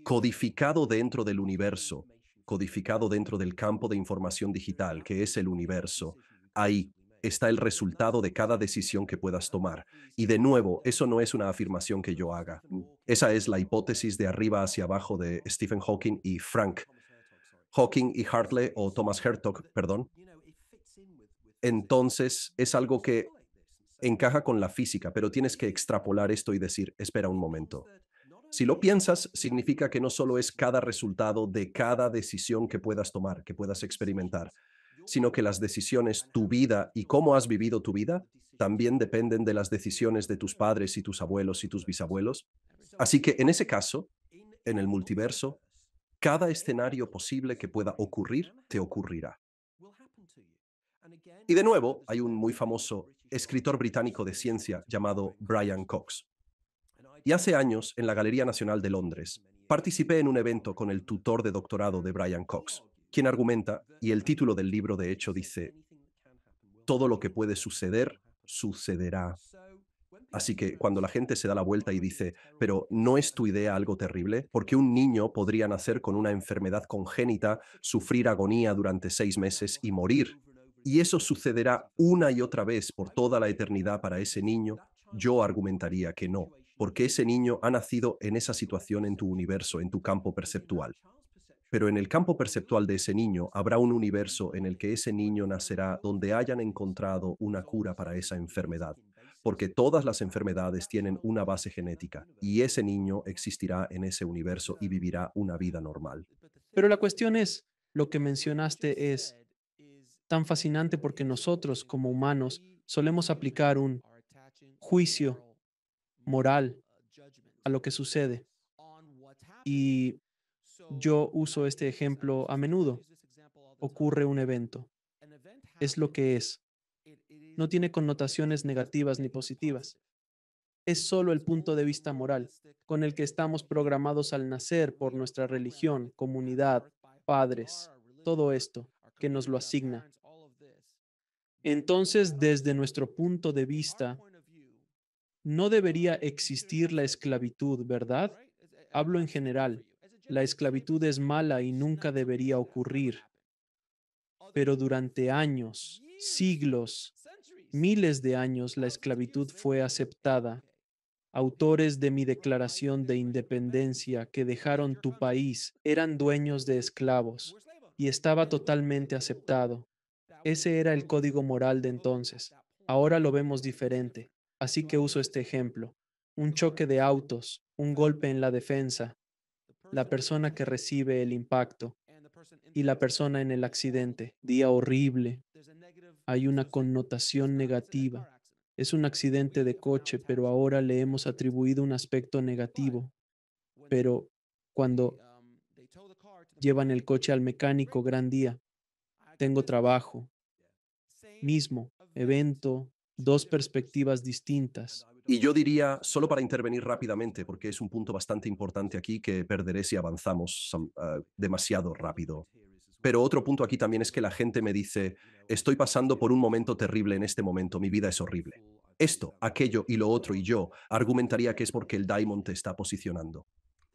codificado dentro del universo, codificado dentro del campo de información digital, que es el universo. Ahí está el resultado de cada decisión que puedas tomar. Y de nuevo, eso no es una afirmación que yo haga. Esa es la hipótesis de arriba hacia abajo de Stephen Hawking y Frank. Hawking y Hartley o Thomas Hertog, perdón. Entonces, es algo que encaja con la física, pero tienes que extrapolar esto y decir, espera un momento. Si lo piensas, significa que no solo es cada resultado de cada decisión que puedas tomar, que puedas experimentar, sino que las decisiones, tu vida y cómo has vivido tu vida, también dependen de las decisiones de tus padres y tus abuelos y tus bisabuelos. Así que en ese caso, en el multiverso, cada escenario posible que pueda ocurrir, te ocurrirá. Y de nuevo, hay un muy famoso escritor británico de ciencia llamado Brian Cox, y hace años en la Galería Nacional de Londres. Participé en un evento con el tutor de doctorado de Brian Cox, quien argumenta, y el título del libro de hecho dice, todo lo que puede suceder, sucederá. Así que cuando la gente se da la vuelta y dice, pero ¿no es tu idea algo terrible? Porque un niño podría nacer con una enfermedad congénita, sufrir agonía durante seis meses y morir. Y eso sucederá una y otra vez por toda la eternidad para ese niño. Yo argumentaría que no porque ese niño ha nacido en esa situación en tu universo, en tu campo perceptual. Pero en el campo perceptual de ese niño habrá un universo en el que ese niño nacerá donde hayan encontrado una cura para esa enfermedad, porque todas las enfermedades tienen una base genética y ese niño existirá en ese universo y vivirá una vida normal. Pero la cuestión es, lo que mencionaste es tan fascinante porque nosotros como humanos solemos aplicar un juicio moral a lo que sucede. Y yo uso este ejemplo a menudo. Ocurre un evento. Es lo que es. No tiene connotaciones negativas ni positivas. Es solo el punto de vista moral con el que estamos programados al nacer por nuestra religión, comunidad, padres, todo esto que nos lo asigna. Entonces, desde nuestro punto de vista, no debería existir la esclavitud, ¿verdad? Hablo en general. La esclavitud es mala y nunca debería ocurrir. Pero durante años, siglos, miles de años, la esclavitud fue aceptada. Autores de mi declaración de independencia que dejaron tu país eran dueños de esclavos y estaba totalmente aceptado. Ese era el código moral de entonces. Ahora lo vemos diferente. Así que uso este ejemplo. Un choque de autos, un golpe en la defensa, la persona que recibe el impacto y la persona en el accidente. Día horrible. Hay una connotación negativa. Es un accidente de coche, pero ahora le hemos atribuido un aspecto negativo. Pero cuando llevan el coche al mecánico, gran día. Tengo trabajo. Mismo, evento, dos perspectivas distintas. Y yo diría, solo para intervenir rápidamente, porque es un punto bastante importante aquí que perderé si avanzamos um, ah, demasiado rápido. Pero otro punto aquí también es que la gente me dice, estoy pasando por un momento terrible en este momento, mi vida es horrible. Esto, aquello y lo otro y yo argumentaría que es porque el diamond te está posicionando.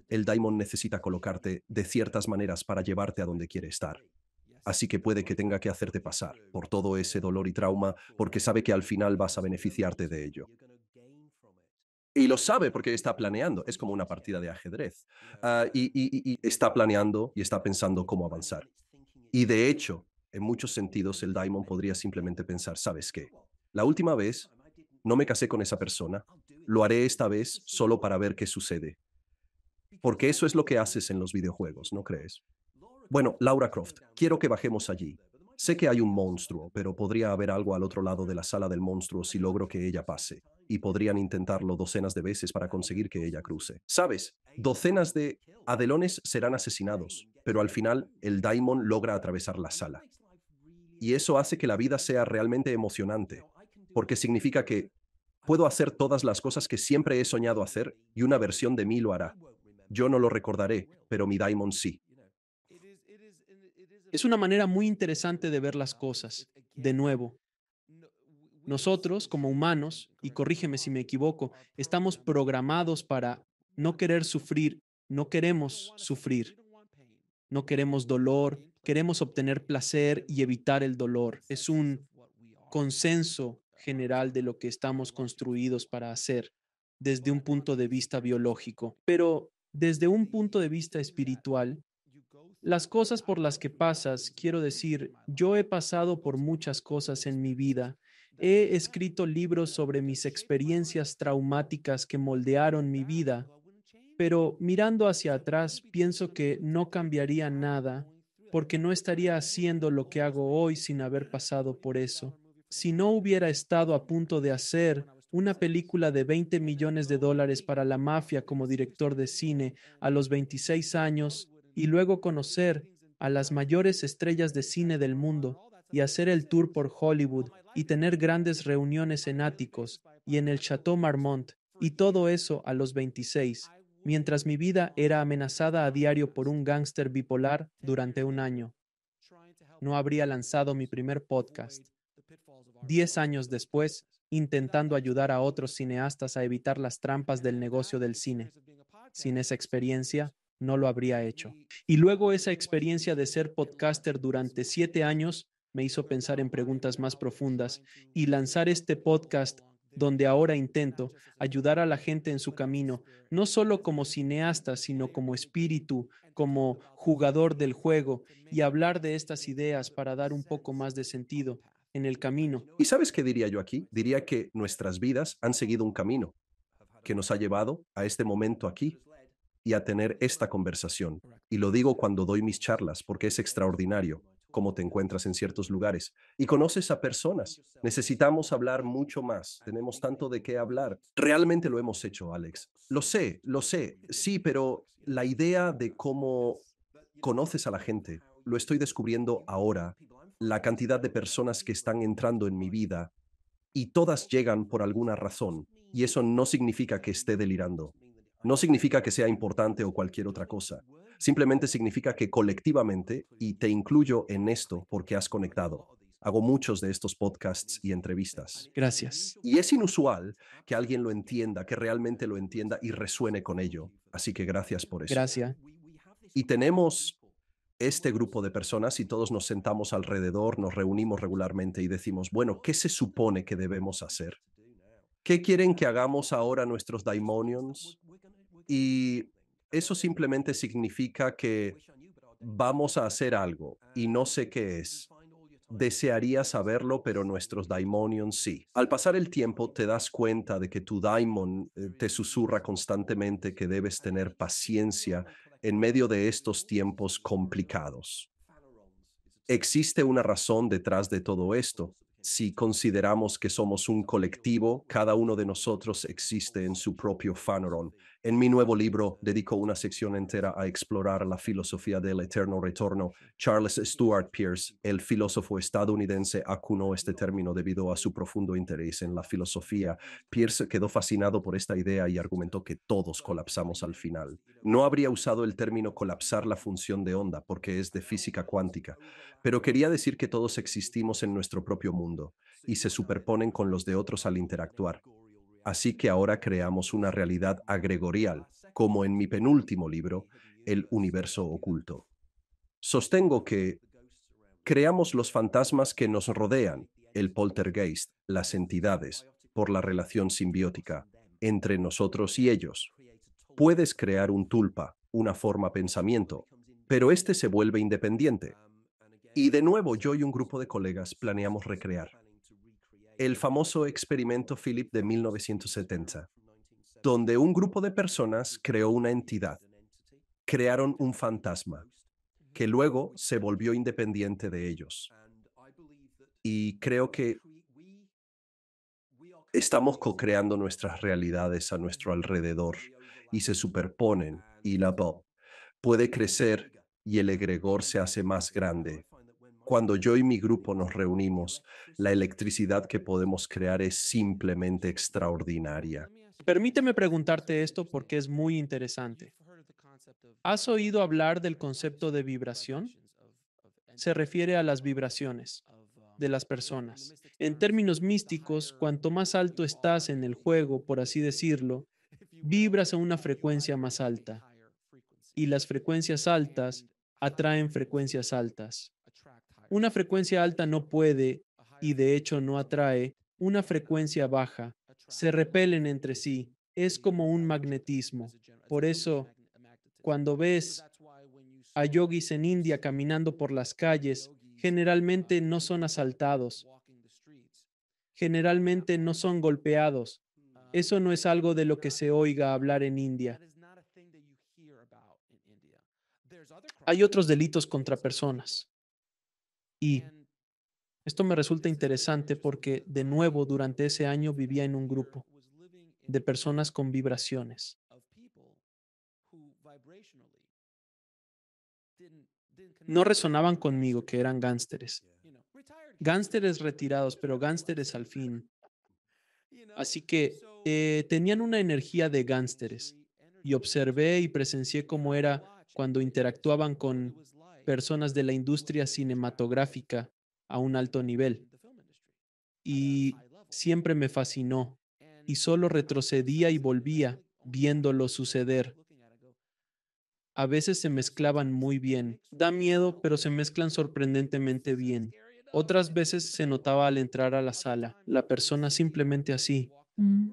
El diamond necesita colocarte de ciertas maneras para llevarte a donde quiere estar. Así que puede que tenga que hacerte pasar por todo ese dolor y trauma porque sabe que al final vas a beneficiarte de ello. Y lo sabe porque está planeando, es como una partida de ajedrez. Ah, y, está planeando y está pensando cómo avanzar. Y de hecho, en muchos sentidos, el diamond podría simplemente pensar, ¿sabes qué? La última vez no me casé con esa persona, lo haré esta vez solo para ver qué sucede. Porque eso es lo que haces en los videojuegos, ¿no crees? Bueno, Laura Croft, quiero que bajemos allí. Sé que hay un monstruo, pero podría haber algo al otro lado de la sala del monstruo si logro que ella pase. Y podrían intentarlo docenas de veces para conseguir que ella cruce. Sabes, docenas de adelones serán asesinados, pero al final el daimon logra atravesar la sala. Y eso hace que la vida sea realmente emocionante, porque significa que puedo hacer todas las cosas que siempre he soñado hacer y una versión de mí lo hará. Yo no lo recordaré, pero mi daimon sí. Es una manera muy interesante de ver las cosas. De nuevo, nosotros como humanos, y corrígeme si me equivoco, estamos programados para no querer sufrir, no queremos sufrir, no queremos dolor, queremos obtener placer y evitar el dolor. Es un consenso general de lo que estamos construidos para hacer desde un punto de vista biológico. Pero desde un punto de vista espiritual, las cosas por las que pasas, quiero decir, yo he pasado por muchas cosas en mi vida. He escrito libros sobre mis experiencias traumáticas que moldearon mi vida, pero mirando hacia atrás pienso que no cambiaría nada porque no estaría haciendo lo que hago hoy sin haber pasado por eso. Si no hubiera estado a punto de hacer una película de 20 millones de dólares para la mafia como director de cine a los 26 años, y luego conocer a las mayores estrellas de cine del mundo y hacer el tour por Hollywood y tener grandes reuniones en áticos y en el Chateau Marmont y todo eso a los 26, mientras mi vida era amenazada a diario por un gángster bipolar durante un año. No habría lanzado mi primer podcast. Diez años después, intentando ayudar a otros cineastas a evitar las trampas del negocio del cine. Sin esa experiencia, no lo habría hecho. Y luego esa experiencia de ser podcaster durante siete años me hizo pensar en preguntas más profundas y lanzar este podcast donde ahora intento ayudar a la gente en su camino, no solo como cineasta, sino como espíritu, como jugador del juego, y hablar de estas ideas para dar un poco más de sentido en el camino. ¿Y sabes qué diría yo aquí? Diría que nuestras vidas han seguido un camino que nos ha llevado a este momento aquí, y a tener esta conversación. Y lo digo cuando doy mis charlas, porque es extraordinario cómo te encuentras en ciertos lugares y conoces a personas. Necesitamos hablar mucho más. Tenemos tanto de qué hablar. Realmente lo hemos hecho, Alex. Lo sé, lo sé. Sí, pero la idea de cómo conoces a la gente, lo estoy descubriendo ahora. La cantidad de personas que están entrando en mi vida y todas llegan por alguna razón. Y eso no significa que esté delirando. No significa que sea importante o cualquier otra cosa. Simplemente significa que colectivamente, y te incluyo en esto porque has conectado, hago muchos de estos podcasts y entrevistas. Gracias. Y es inusual que alguien lo entienda, que realmente lo entienda y resuene con ello. Así que gracias por eso. Gracias. Y tenemos este grupo de personas y todos nos sentamos alrededor, nos reunimos regularmente y decimos, bueno, ¿qué se supone que debemos hacer? ¿Qué quieren que hagamos ahora nuestros daimonions? Y eso simplemente significa que vamos a hacer algo y no sé qué es. Desearía saberlo, pero nuestros daimonions sí. Al pasar el tiempo te das cuenta de que tu daimon eh, te susurra constantemente que debes tener paciencia en medio de estos tiempos complicados. Existe una razón detrás de todo esto, si consideramos que somos un colectivo, cada uno de nosotros existe en su propio fanorón. En mi nuevo libro dedico una sección entera a explorar la filosofía del eterno retorno. Charles Stuart Pierce, el filósofo estadounidense, acunó este término debido a su profundo interés en la filosofía. Pierce quedó fascinado por esta idea y argumentó que todos colapsamos al final. No habría usado el término colapsar la función de onda porque es de física cuántica, pero quería decir que todos existimos en nuestro propio mundo y se superponen con los de otros al interactuar. Así que ahora creamos una realidad agregorial, como en mi penúltimo libro, El universo oculto. Sostengo que creamos los fantasmas que nos rodean, el poltergeist, las entidades, por la relación simbiótica entre nosotros y ellos. Puedes crear un tulpa, una forma pensamiento, pero este se vuelve independiente, y de nuevo, yo y un grupo de colegas planeamos recrear el famoso experimento Philip de 1970, donde un grupo de personas creó una entidad, crearon un fantasma, que luego se volvió independiente de ellos. Y creo que estamos co-creando nuestras realidades a nuestro alrededor y se superponen y la Bob puede crecer y el egregor se hace más grande cuando yo y mi grupo nos reunimos, la electricidad que podemos crear es simplemente extraordinaria. Permíteme preguntarte esto porque es muy interesante. ¿Has oído hablar del concepto de vibración? Se refiere a las vibraciones de las personas. En términos místicos, cuanto más alto estás en el juego, por así decirlo, vibras a una frecuencia más alta. Y las frecuencias altas atraen frecuencias altas. Una frecuencia alta no puede, y de hecho no atrae, una frecuencia baja. Se repelen entre sí. Es como un magnetismo. Por eso, cuando ves a yogis en India caminando por las calles, generalmente um, no son asaltados, generalmente no son golpeados. Um, eso no es algo de lo que se oiga hablar en India. Hay otros delitos contra personas. Y esto me resulta interesante porque de nuevo durante ese año vivía en un grupo de personas con vibraciones no resonaban conmigo, que eran gánsteres. Gánsteres retirados, pero gánsteres al fin. Así que eh, tenían una energía de gánsteres. Y observé y presencié cómo era cuando interactuaban con personas de la industria cinematográfica a un alto nivel. Y siempre me fascinó y solo retrocedía y volvía viéndolo suceder. A veces se mezclaban muy bien. Da miedo, pero se mezclan sorprendentemente bien. Otras veces se notaba al entrar a la sala, la persona simplemente así. Mm.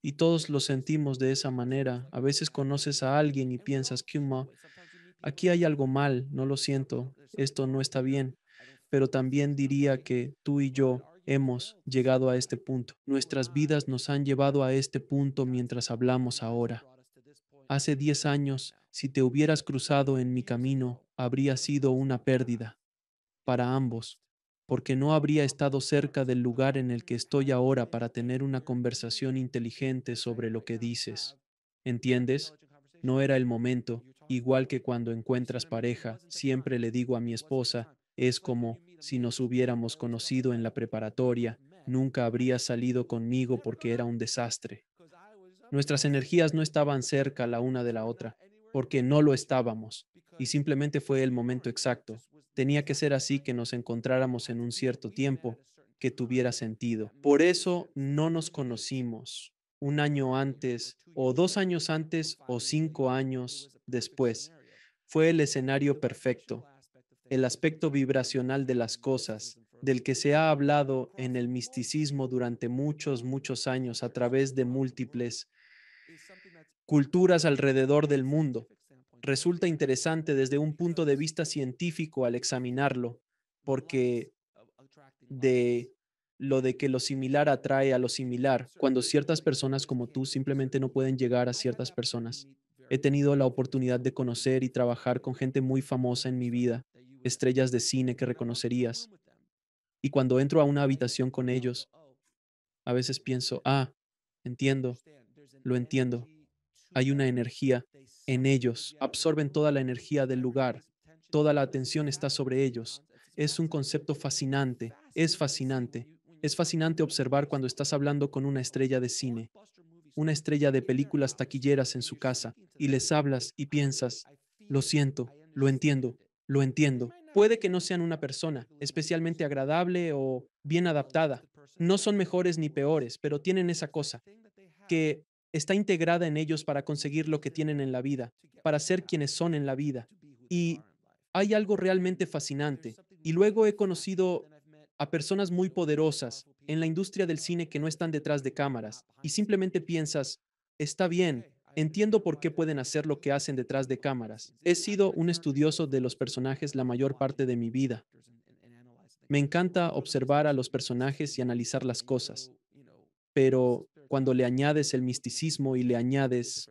Y todos lo sentimos de esa manera. A veces conoces a alguien y piensas, Kuma, aquí hay algo mal, no lo siento, esto no está bien, pero también diría que tú y yo hemos llegado a este punto. Nuestras vidas nos han llevado a este punto mientras hablamos ahora. Hace 10 años, si te hubieras cruzado en mi camino, habría sido una pérdida para ambos, porque no habría estado cerca del lugar en el que estoy ahora para tener una conversación inteligente sobre lo que dices. ¿Entiendes? No era el momento, Igual que cuando encuentras pareja, siempre le digo a mi esposa, es como si nos hubiéramos conocido en la preparatoria, nunca habría salido conmigo porque era un desastre. Nuestras energías no estaban cerca la una de la otra, porque no lo estábamos, y simplemente fue el momento exacto. Tenía que ser así que nos encontráramos en un cierto tiempo que tuviera sentido. Por eso no nos conocimos un año antes o dos años antes o cinco años después. Fue el escenario perfecto, el aspecto vibracional de las cosas, del que se ha hablado en el misticismo durante muchos, muchos años a través de múltiples culturas alrededor del mundo. Resulta interesante desde un punto de vista científico al examinarlo, porque de lo de que lo similar atrae a lo similar, cuando ciertas personas como tú simplemente no pueden llegar a ciertas personas. He tenido la oportunidad de conocer y trabajar con gente muy famosa en mi vida, estrellas de cine que reconocerías. Y cuando entro a una habitación con ellos, a veces pienso, ah, entiendo, lo entiendo. Hay una energía en ellos, absorben toda la energía del lugar, toda la atención está sobre ellos. Es un concepto fascinante, es fascinante es fascinante observar cuando estás hablando con una estrella de cine, una estrella de películas taquilleras en su casa, y les hablas y piensas, lo siento, lo entiendo, lo entiendo. Puede que no sean una persona especialmente agradable o bien adaptada. No son mejores ni peores, pero tienen esa cosa que está integrada en ellos para conseguir lo que tienen en la vida, para ser quienes son en la vida. Y hay algo realmente fascinante. Y luego he conocido a personas muy poderosas en la industria del cine que no están detrás de cámaras y simplemente piensas, está bien, entiendo por qué pueden hacer lo que hacen detrás de cámaras. He sido un estudioso de los personajes la mayor parte de mi vida. Me encanta observar a los personajes y analizar las cosas, pero cuando le añades el misticismo y le añades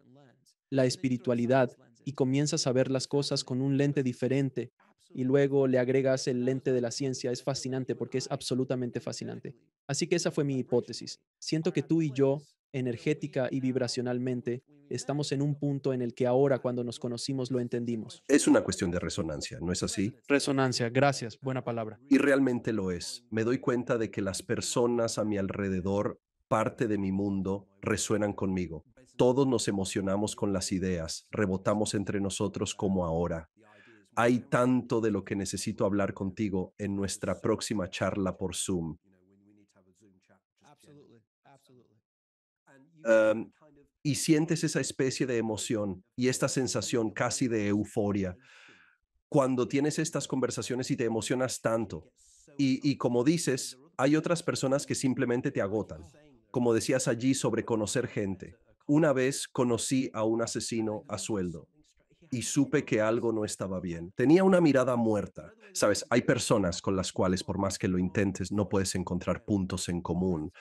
la espiritualidad y comienzas a ver las cosas con un lente diferente, y luego le agregas el lente de la ciencia, es fascinante porque es absolutamente fascinante. Así que esa fue mi hipótesis. Siento que tú y yo, pues, energética y vibracionalmente, estamos en un punto en el que ahora cuando nos conocimos lo entendimos. Es una cuestión de resonancia, ¿no es así? Resonancia, gracias, buena palabra. Y realmente lo es. Me doy cuenta de que las personas a mi alrededor, parte de mi mundo, resuenan conmigo. Todos nos emocionamos con las ideas, rebotamos entre nosotros como ahora. Hay tanto de lo que necesito hablar contigo en nuestra próxima charla por Zoom. Em, y sientes esa especie de emoción y esta sensación casi de euforia cuando tienes estas conversaciones y te emocionas tanto. y como dices, hay otras personas que simplemente te agotan. Como decías allí sobre conocer gente. Una vez conocí a un asesino a sueldo y supe que algo no estaba bien. Tenía una mirada muerta. Sabes, hay personas con las cuales por más que lo intentes no puedes encontrar puntos en común.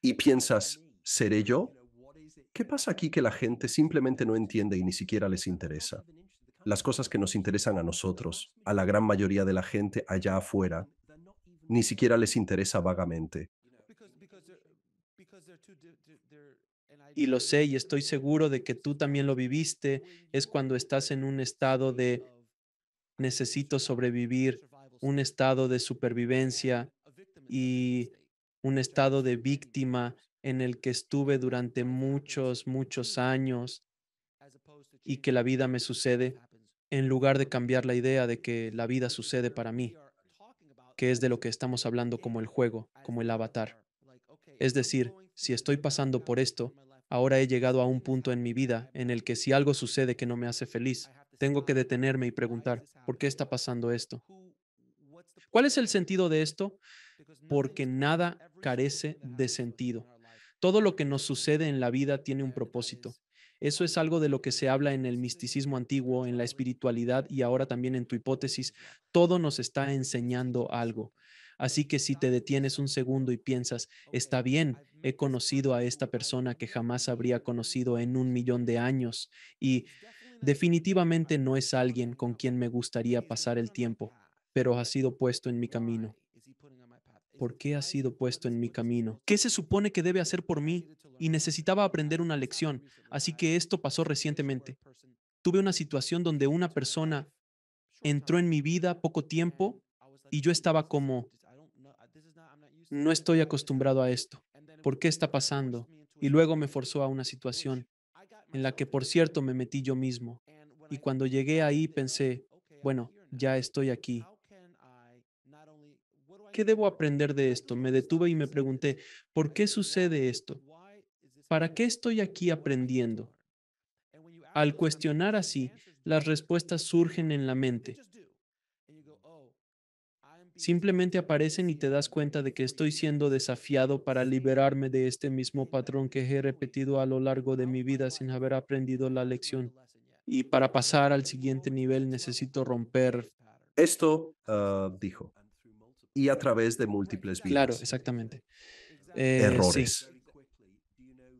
Y piensas, ¿seré yo? ¿Qué pasa aquí que la gente simplemente no entiende y ni siquiera les interesa? Las cosas que nos interesan a nosotros, a la gran mayoría de la gente allá afuera, ni siquiera les interesa vagamente y lo sé y estoy seguro de que tú también lo viviste, es cuando estás en un estado de necesito sobrevivir, un estado de supervivencia y un estado de víctima en el que estuve durante muchos, muchos años y que la vida me sucede, en lugar de cambiar la idea de que la vida sucede para mí, que es de lo que estamos hablando como el juego, como el avatar. Es decir, si estoy pasando por esto, ahora he llegado a un punto en mi vida en el que si algo sucede que no me hace feliz, tengo que detenerme y preguntar, ¿por qué está pasando esto? ¿Cuál es el sentido de esto? Porque nada carece de sentido. Todo lo que nos sucede en la vida tiene un propósito. Eso es algo de lo que se habla en el misticismo antiguo, en la espiritualidad y ahora también en tu hipótesis. Todo nos está enseñando algo. Así que si te detienes un segundo y piensas, está bien, he conocido a esta persona que jamás habría conocido en un millón de años y definitivamente no es alguien con quien me gustaría pasar el tiempo, pero ha sido puesto en mi camino. ¿Por qué ha sido puesto en mi camino? ¿Qué se supone que debe hacer por mí? Y necesitaba aprender una lección, así que esto pasó recientemente. Tuve una situación donde una persona entró en mi vida poco tiempo y yo estaba como, no estoy acostumbrado a esto. ¿Por qué está pasando? Y luego me forzó a una situación en la que, por cierto, me metí yo mismo. Y cuando llegué ahí pensé, bueno, ya estoy aquí. ¿Qué debo aprender de esto? Me detuve y me pregunté, ¿por qué sucede esto? ¿Para qué estoy aquí aprendiendo? Al cuestionar así, las respuestas surgen en la mente. Simplemente aparecen y te das cuenta de que estoy siendo desafiado para liberarme de este mismo patrón que he repetido a lo largo de mi vida sin haber aprendido la lección. Y para pasar al siguiente nivel necesito romper. Esto ah, dijo. Y a través de múltiples vidas. Claro, exactamente. Eh, Errores.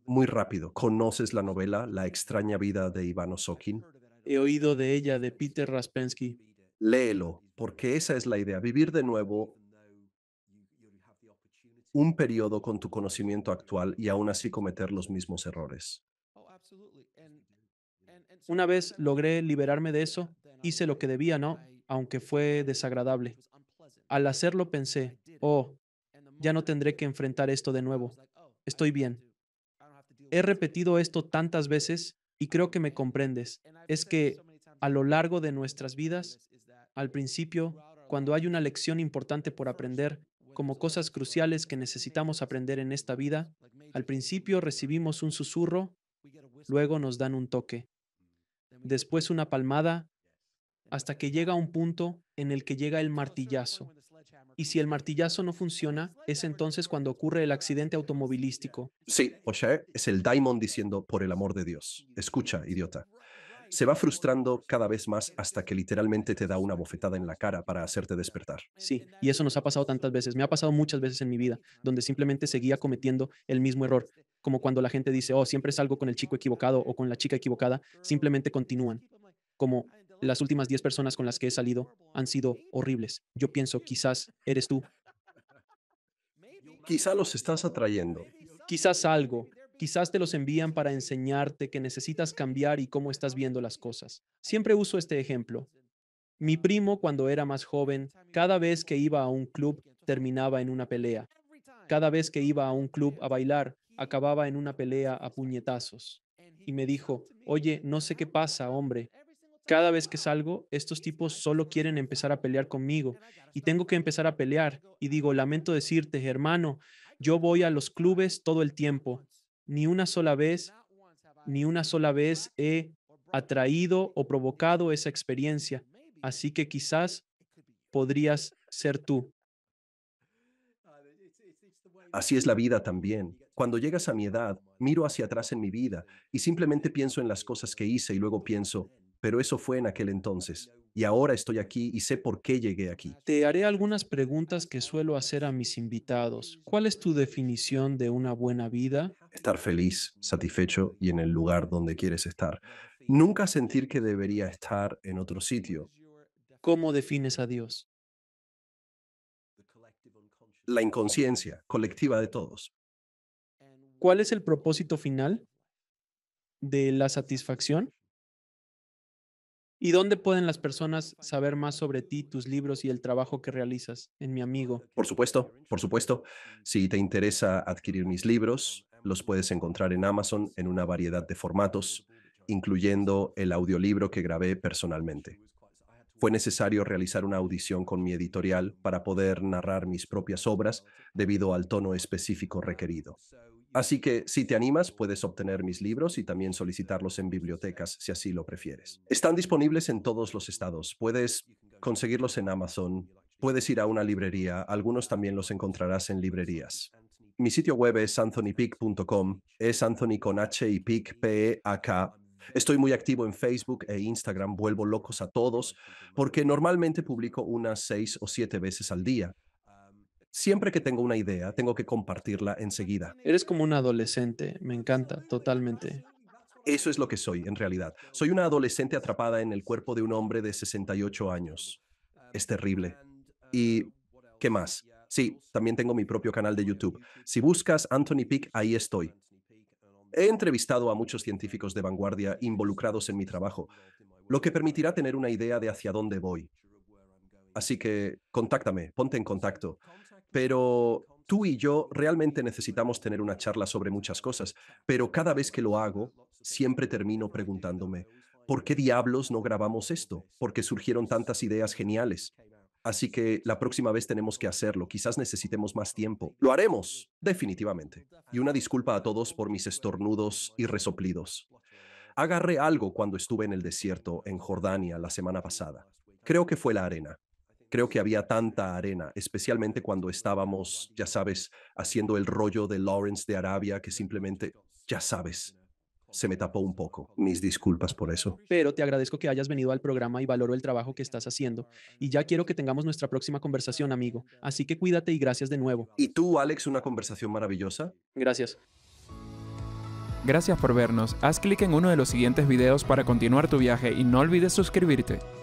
muy rápido. ¿Conoces la novela La extraña vida de Iván sokin He oído de ella de Peter Raspensky. Léelo porque esa es la idea, vivir de nuevo un periodo con tu conocimiento actual y aún así cometer los mismos errores. Oh, Una vez logré liberarme de eso, hice lo que debía, ¿no? Aunque fue desagradable. Al hacerlo pensé, oh, ya no tendré que enfrentar esto de nuevo. Oh, Estoy bien. He repetido esto tantas veces y creo que me comprendes. Es que a lo largo de nuestras vidas al principio, cuando hay una lección importante por aprender, como cosas cruciales que necesitamos aprender en esta vida, al principio recibimos un susurro, luego nos dan un toque, después una palmada, hasta que llega un punto en el que llega el martillazo. Y si el martillazo no funciona, es entonces cuando ocurre el accidente automovilístico. Sí, o es el daimon diciendo, por el amor de Dios, escucha, idiota se va frustrando cada vez más hasta que literalmente te da una bofetada en la cara para hacerte despertar. Sí, y eso nos ha pasado tantas veces. Me ha pasado muchas veces en mi vida, donde simplemente seguía cometiendo el mismo error. Como cuando la gente dice, oh, siempre salgo con el chico equivocado o con la chica equivocada, simplemente continúan. Como las últimas 10 personas con las que he salido han sido horribles. Yo pienso, quizás eres tú. Quizás los estás atrayendo. Quizás algo Quizás te los envían para enseñarte que necesitas cambiar y cómo estás viendo las cosas. Siempre uso este ejemplo. Mi primo, cuando era más joven, cada vez que iba a un club, terminaba en una pelea. Cada vez que iba a un club a bailar, acababa en una pelea a puñetazos. Y me dijo, oye, no sé qué pasa, hombre. Cada vez que salgo, estos tipos solo quieren empezar a pelear conmigo y tengo que empezar a pelear. Y digo, lamento decirte, hermano, yo voy a los clubes todo el tiempo, ni una sola vez, ni una sola vez he atraído o provocado esa experiencia. Así que quizás podrías ser tú. Así es la vida también. Cuando llegas a mi edad, miro hacia atrás en mi vida y simplemente pienso en las cosas que hice y luego pienso, pero eso fue en aquel entonces. Y ahora estoy aquí y sé por qué llegué aquí. Te haré algunas preguntas que suelo hacer a mis invitados. ¿Cuál es tu definición de una buena vida? Estar feliz, satisfecho y en el lugar donde quieres estar. Nunca sentir que debería estar en otro sitio. ¿Cómo defines a Dios? La inconsciencia colectiva de todos. ¿Cuál es el propósito final de la satisfacción? ¿Y dónde pueden las personas saber más sobre ti, tus libros y el trabajo que realizas en mi amigo? Por supuesto, por supuesto. Si te interesa adquirir mis libros, los puedes encontrar en Amazon en una variedad de formatos, incluyendo el audiolibro que grabé personalmente. Fue necesario realizar una audición con mi editorial para poder narrar mis propias obras debido al tono específico requerido. Así que si te animas, puedes obtener mis libros y también solicitarlos en bibliotecas si así lo prefieres. Están disponibles en todos los estados. Puedes conseguirlos en Amazon, puedes ir a una librería, algunos también los encontrarás en librerías. Mi sitio web es anthonypick.com, es Anthony con H y P-E-A-K. E Estoy muy activo en Facebook e Instagram, vuelvo locos a todos, porque normalmente publico unas seis o siete veces al día. Siempre que tengo una idea, tengo que compartirla enseguida. Eres como un adolescente, me encanta, totalmente. Eso es lo que soy, en realidad. Soy una adolescente atrapada en el cuerpo de un hombre de 68 años. Es terrible. ¿Y qué más? Sí, también tengo mi propio canal de YouTube. Si buscas Anthony Peak, ahí estoy. He entrevistado a muchos científicos de vanguardia involucrados en mi trabajo, lo que permitirá tener una idea de hacia dónde voy. Así que contáctame, ponte en contacto pero tú y yo realmente necesitamos tener una charla sobre muchas cosas, pero cada vez que lo hago, siempre termino preguntándome, ¿por qué diablos no grabamos esto? Porque surgieron tantas ideas geniales. Así que la próxima vez tenemos que hacerlo. Quizás necesitemos más tiempo. Lo haremos, definitivamente. Y una disculpa a todos por mis estornudos y resoplidos. Agarré algo cuando estuve en el desierto en Jordania la semana pasada. Creo que fue la arena creo que había tanta arena, especialmente cuando estábamos, ya sabes, haciendo el rollo de Lawrence de Arabia, que simplemente, ya sabes, se me tapó un poco. Mis disculpas por eso. Pero te agradezco que hayas venido al programa y valoro el trabajo que estás haciendo. Y ya quiero que tengamos nuestra próxima conversación, amigo. Así que cuídate y gracias de nuevo. ¿Y tú, Alex, una conversación maravillosa? Gracias. Gracias por vernos. Haz clic en uno de los siguientes videos para continuar tu viaje y no olvides suscribirte.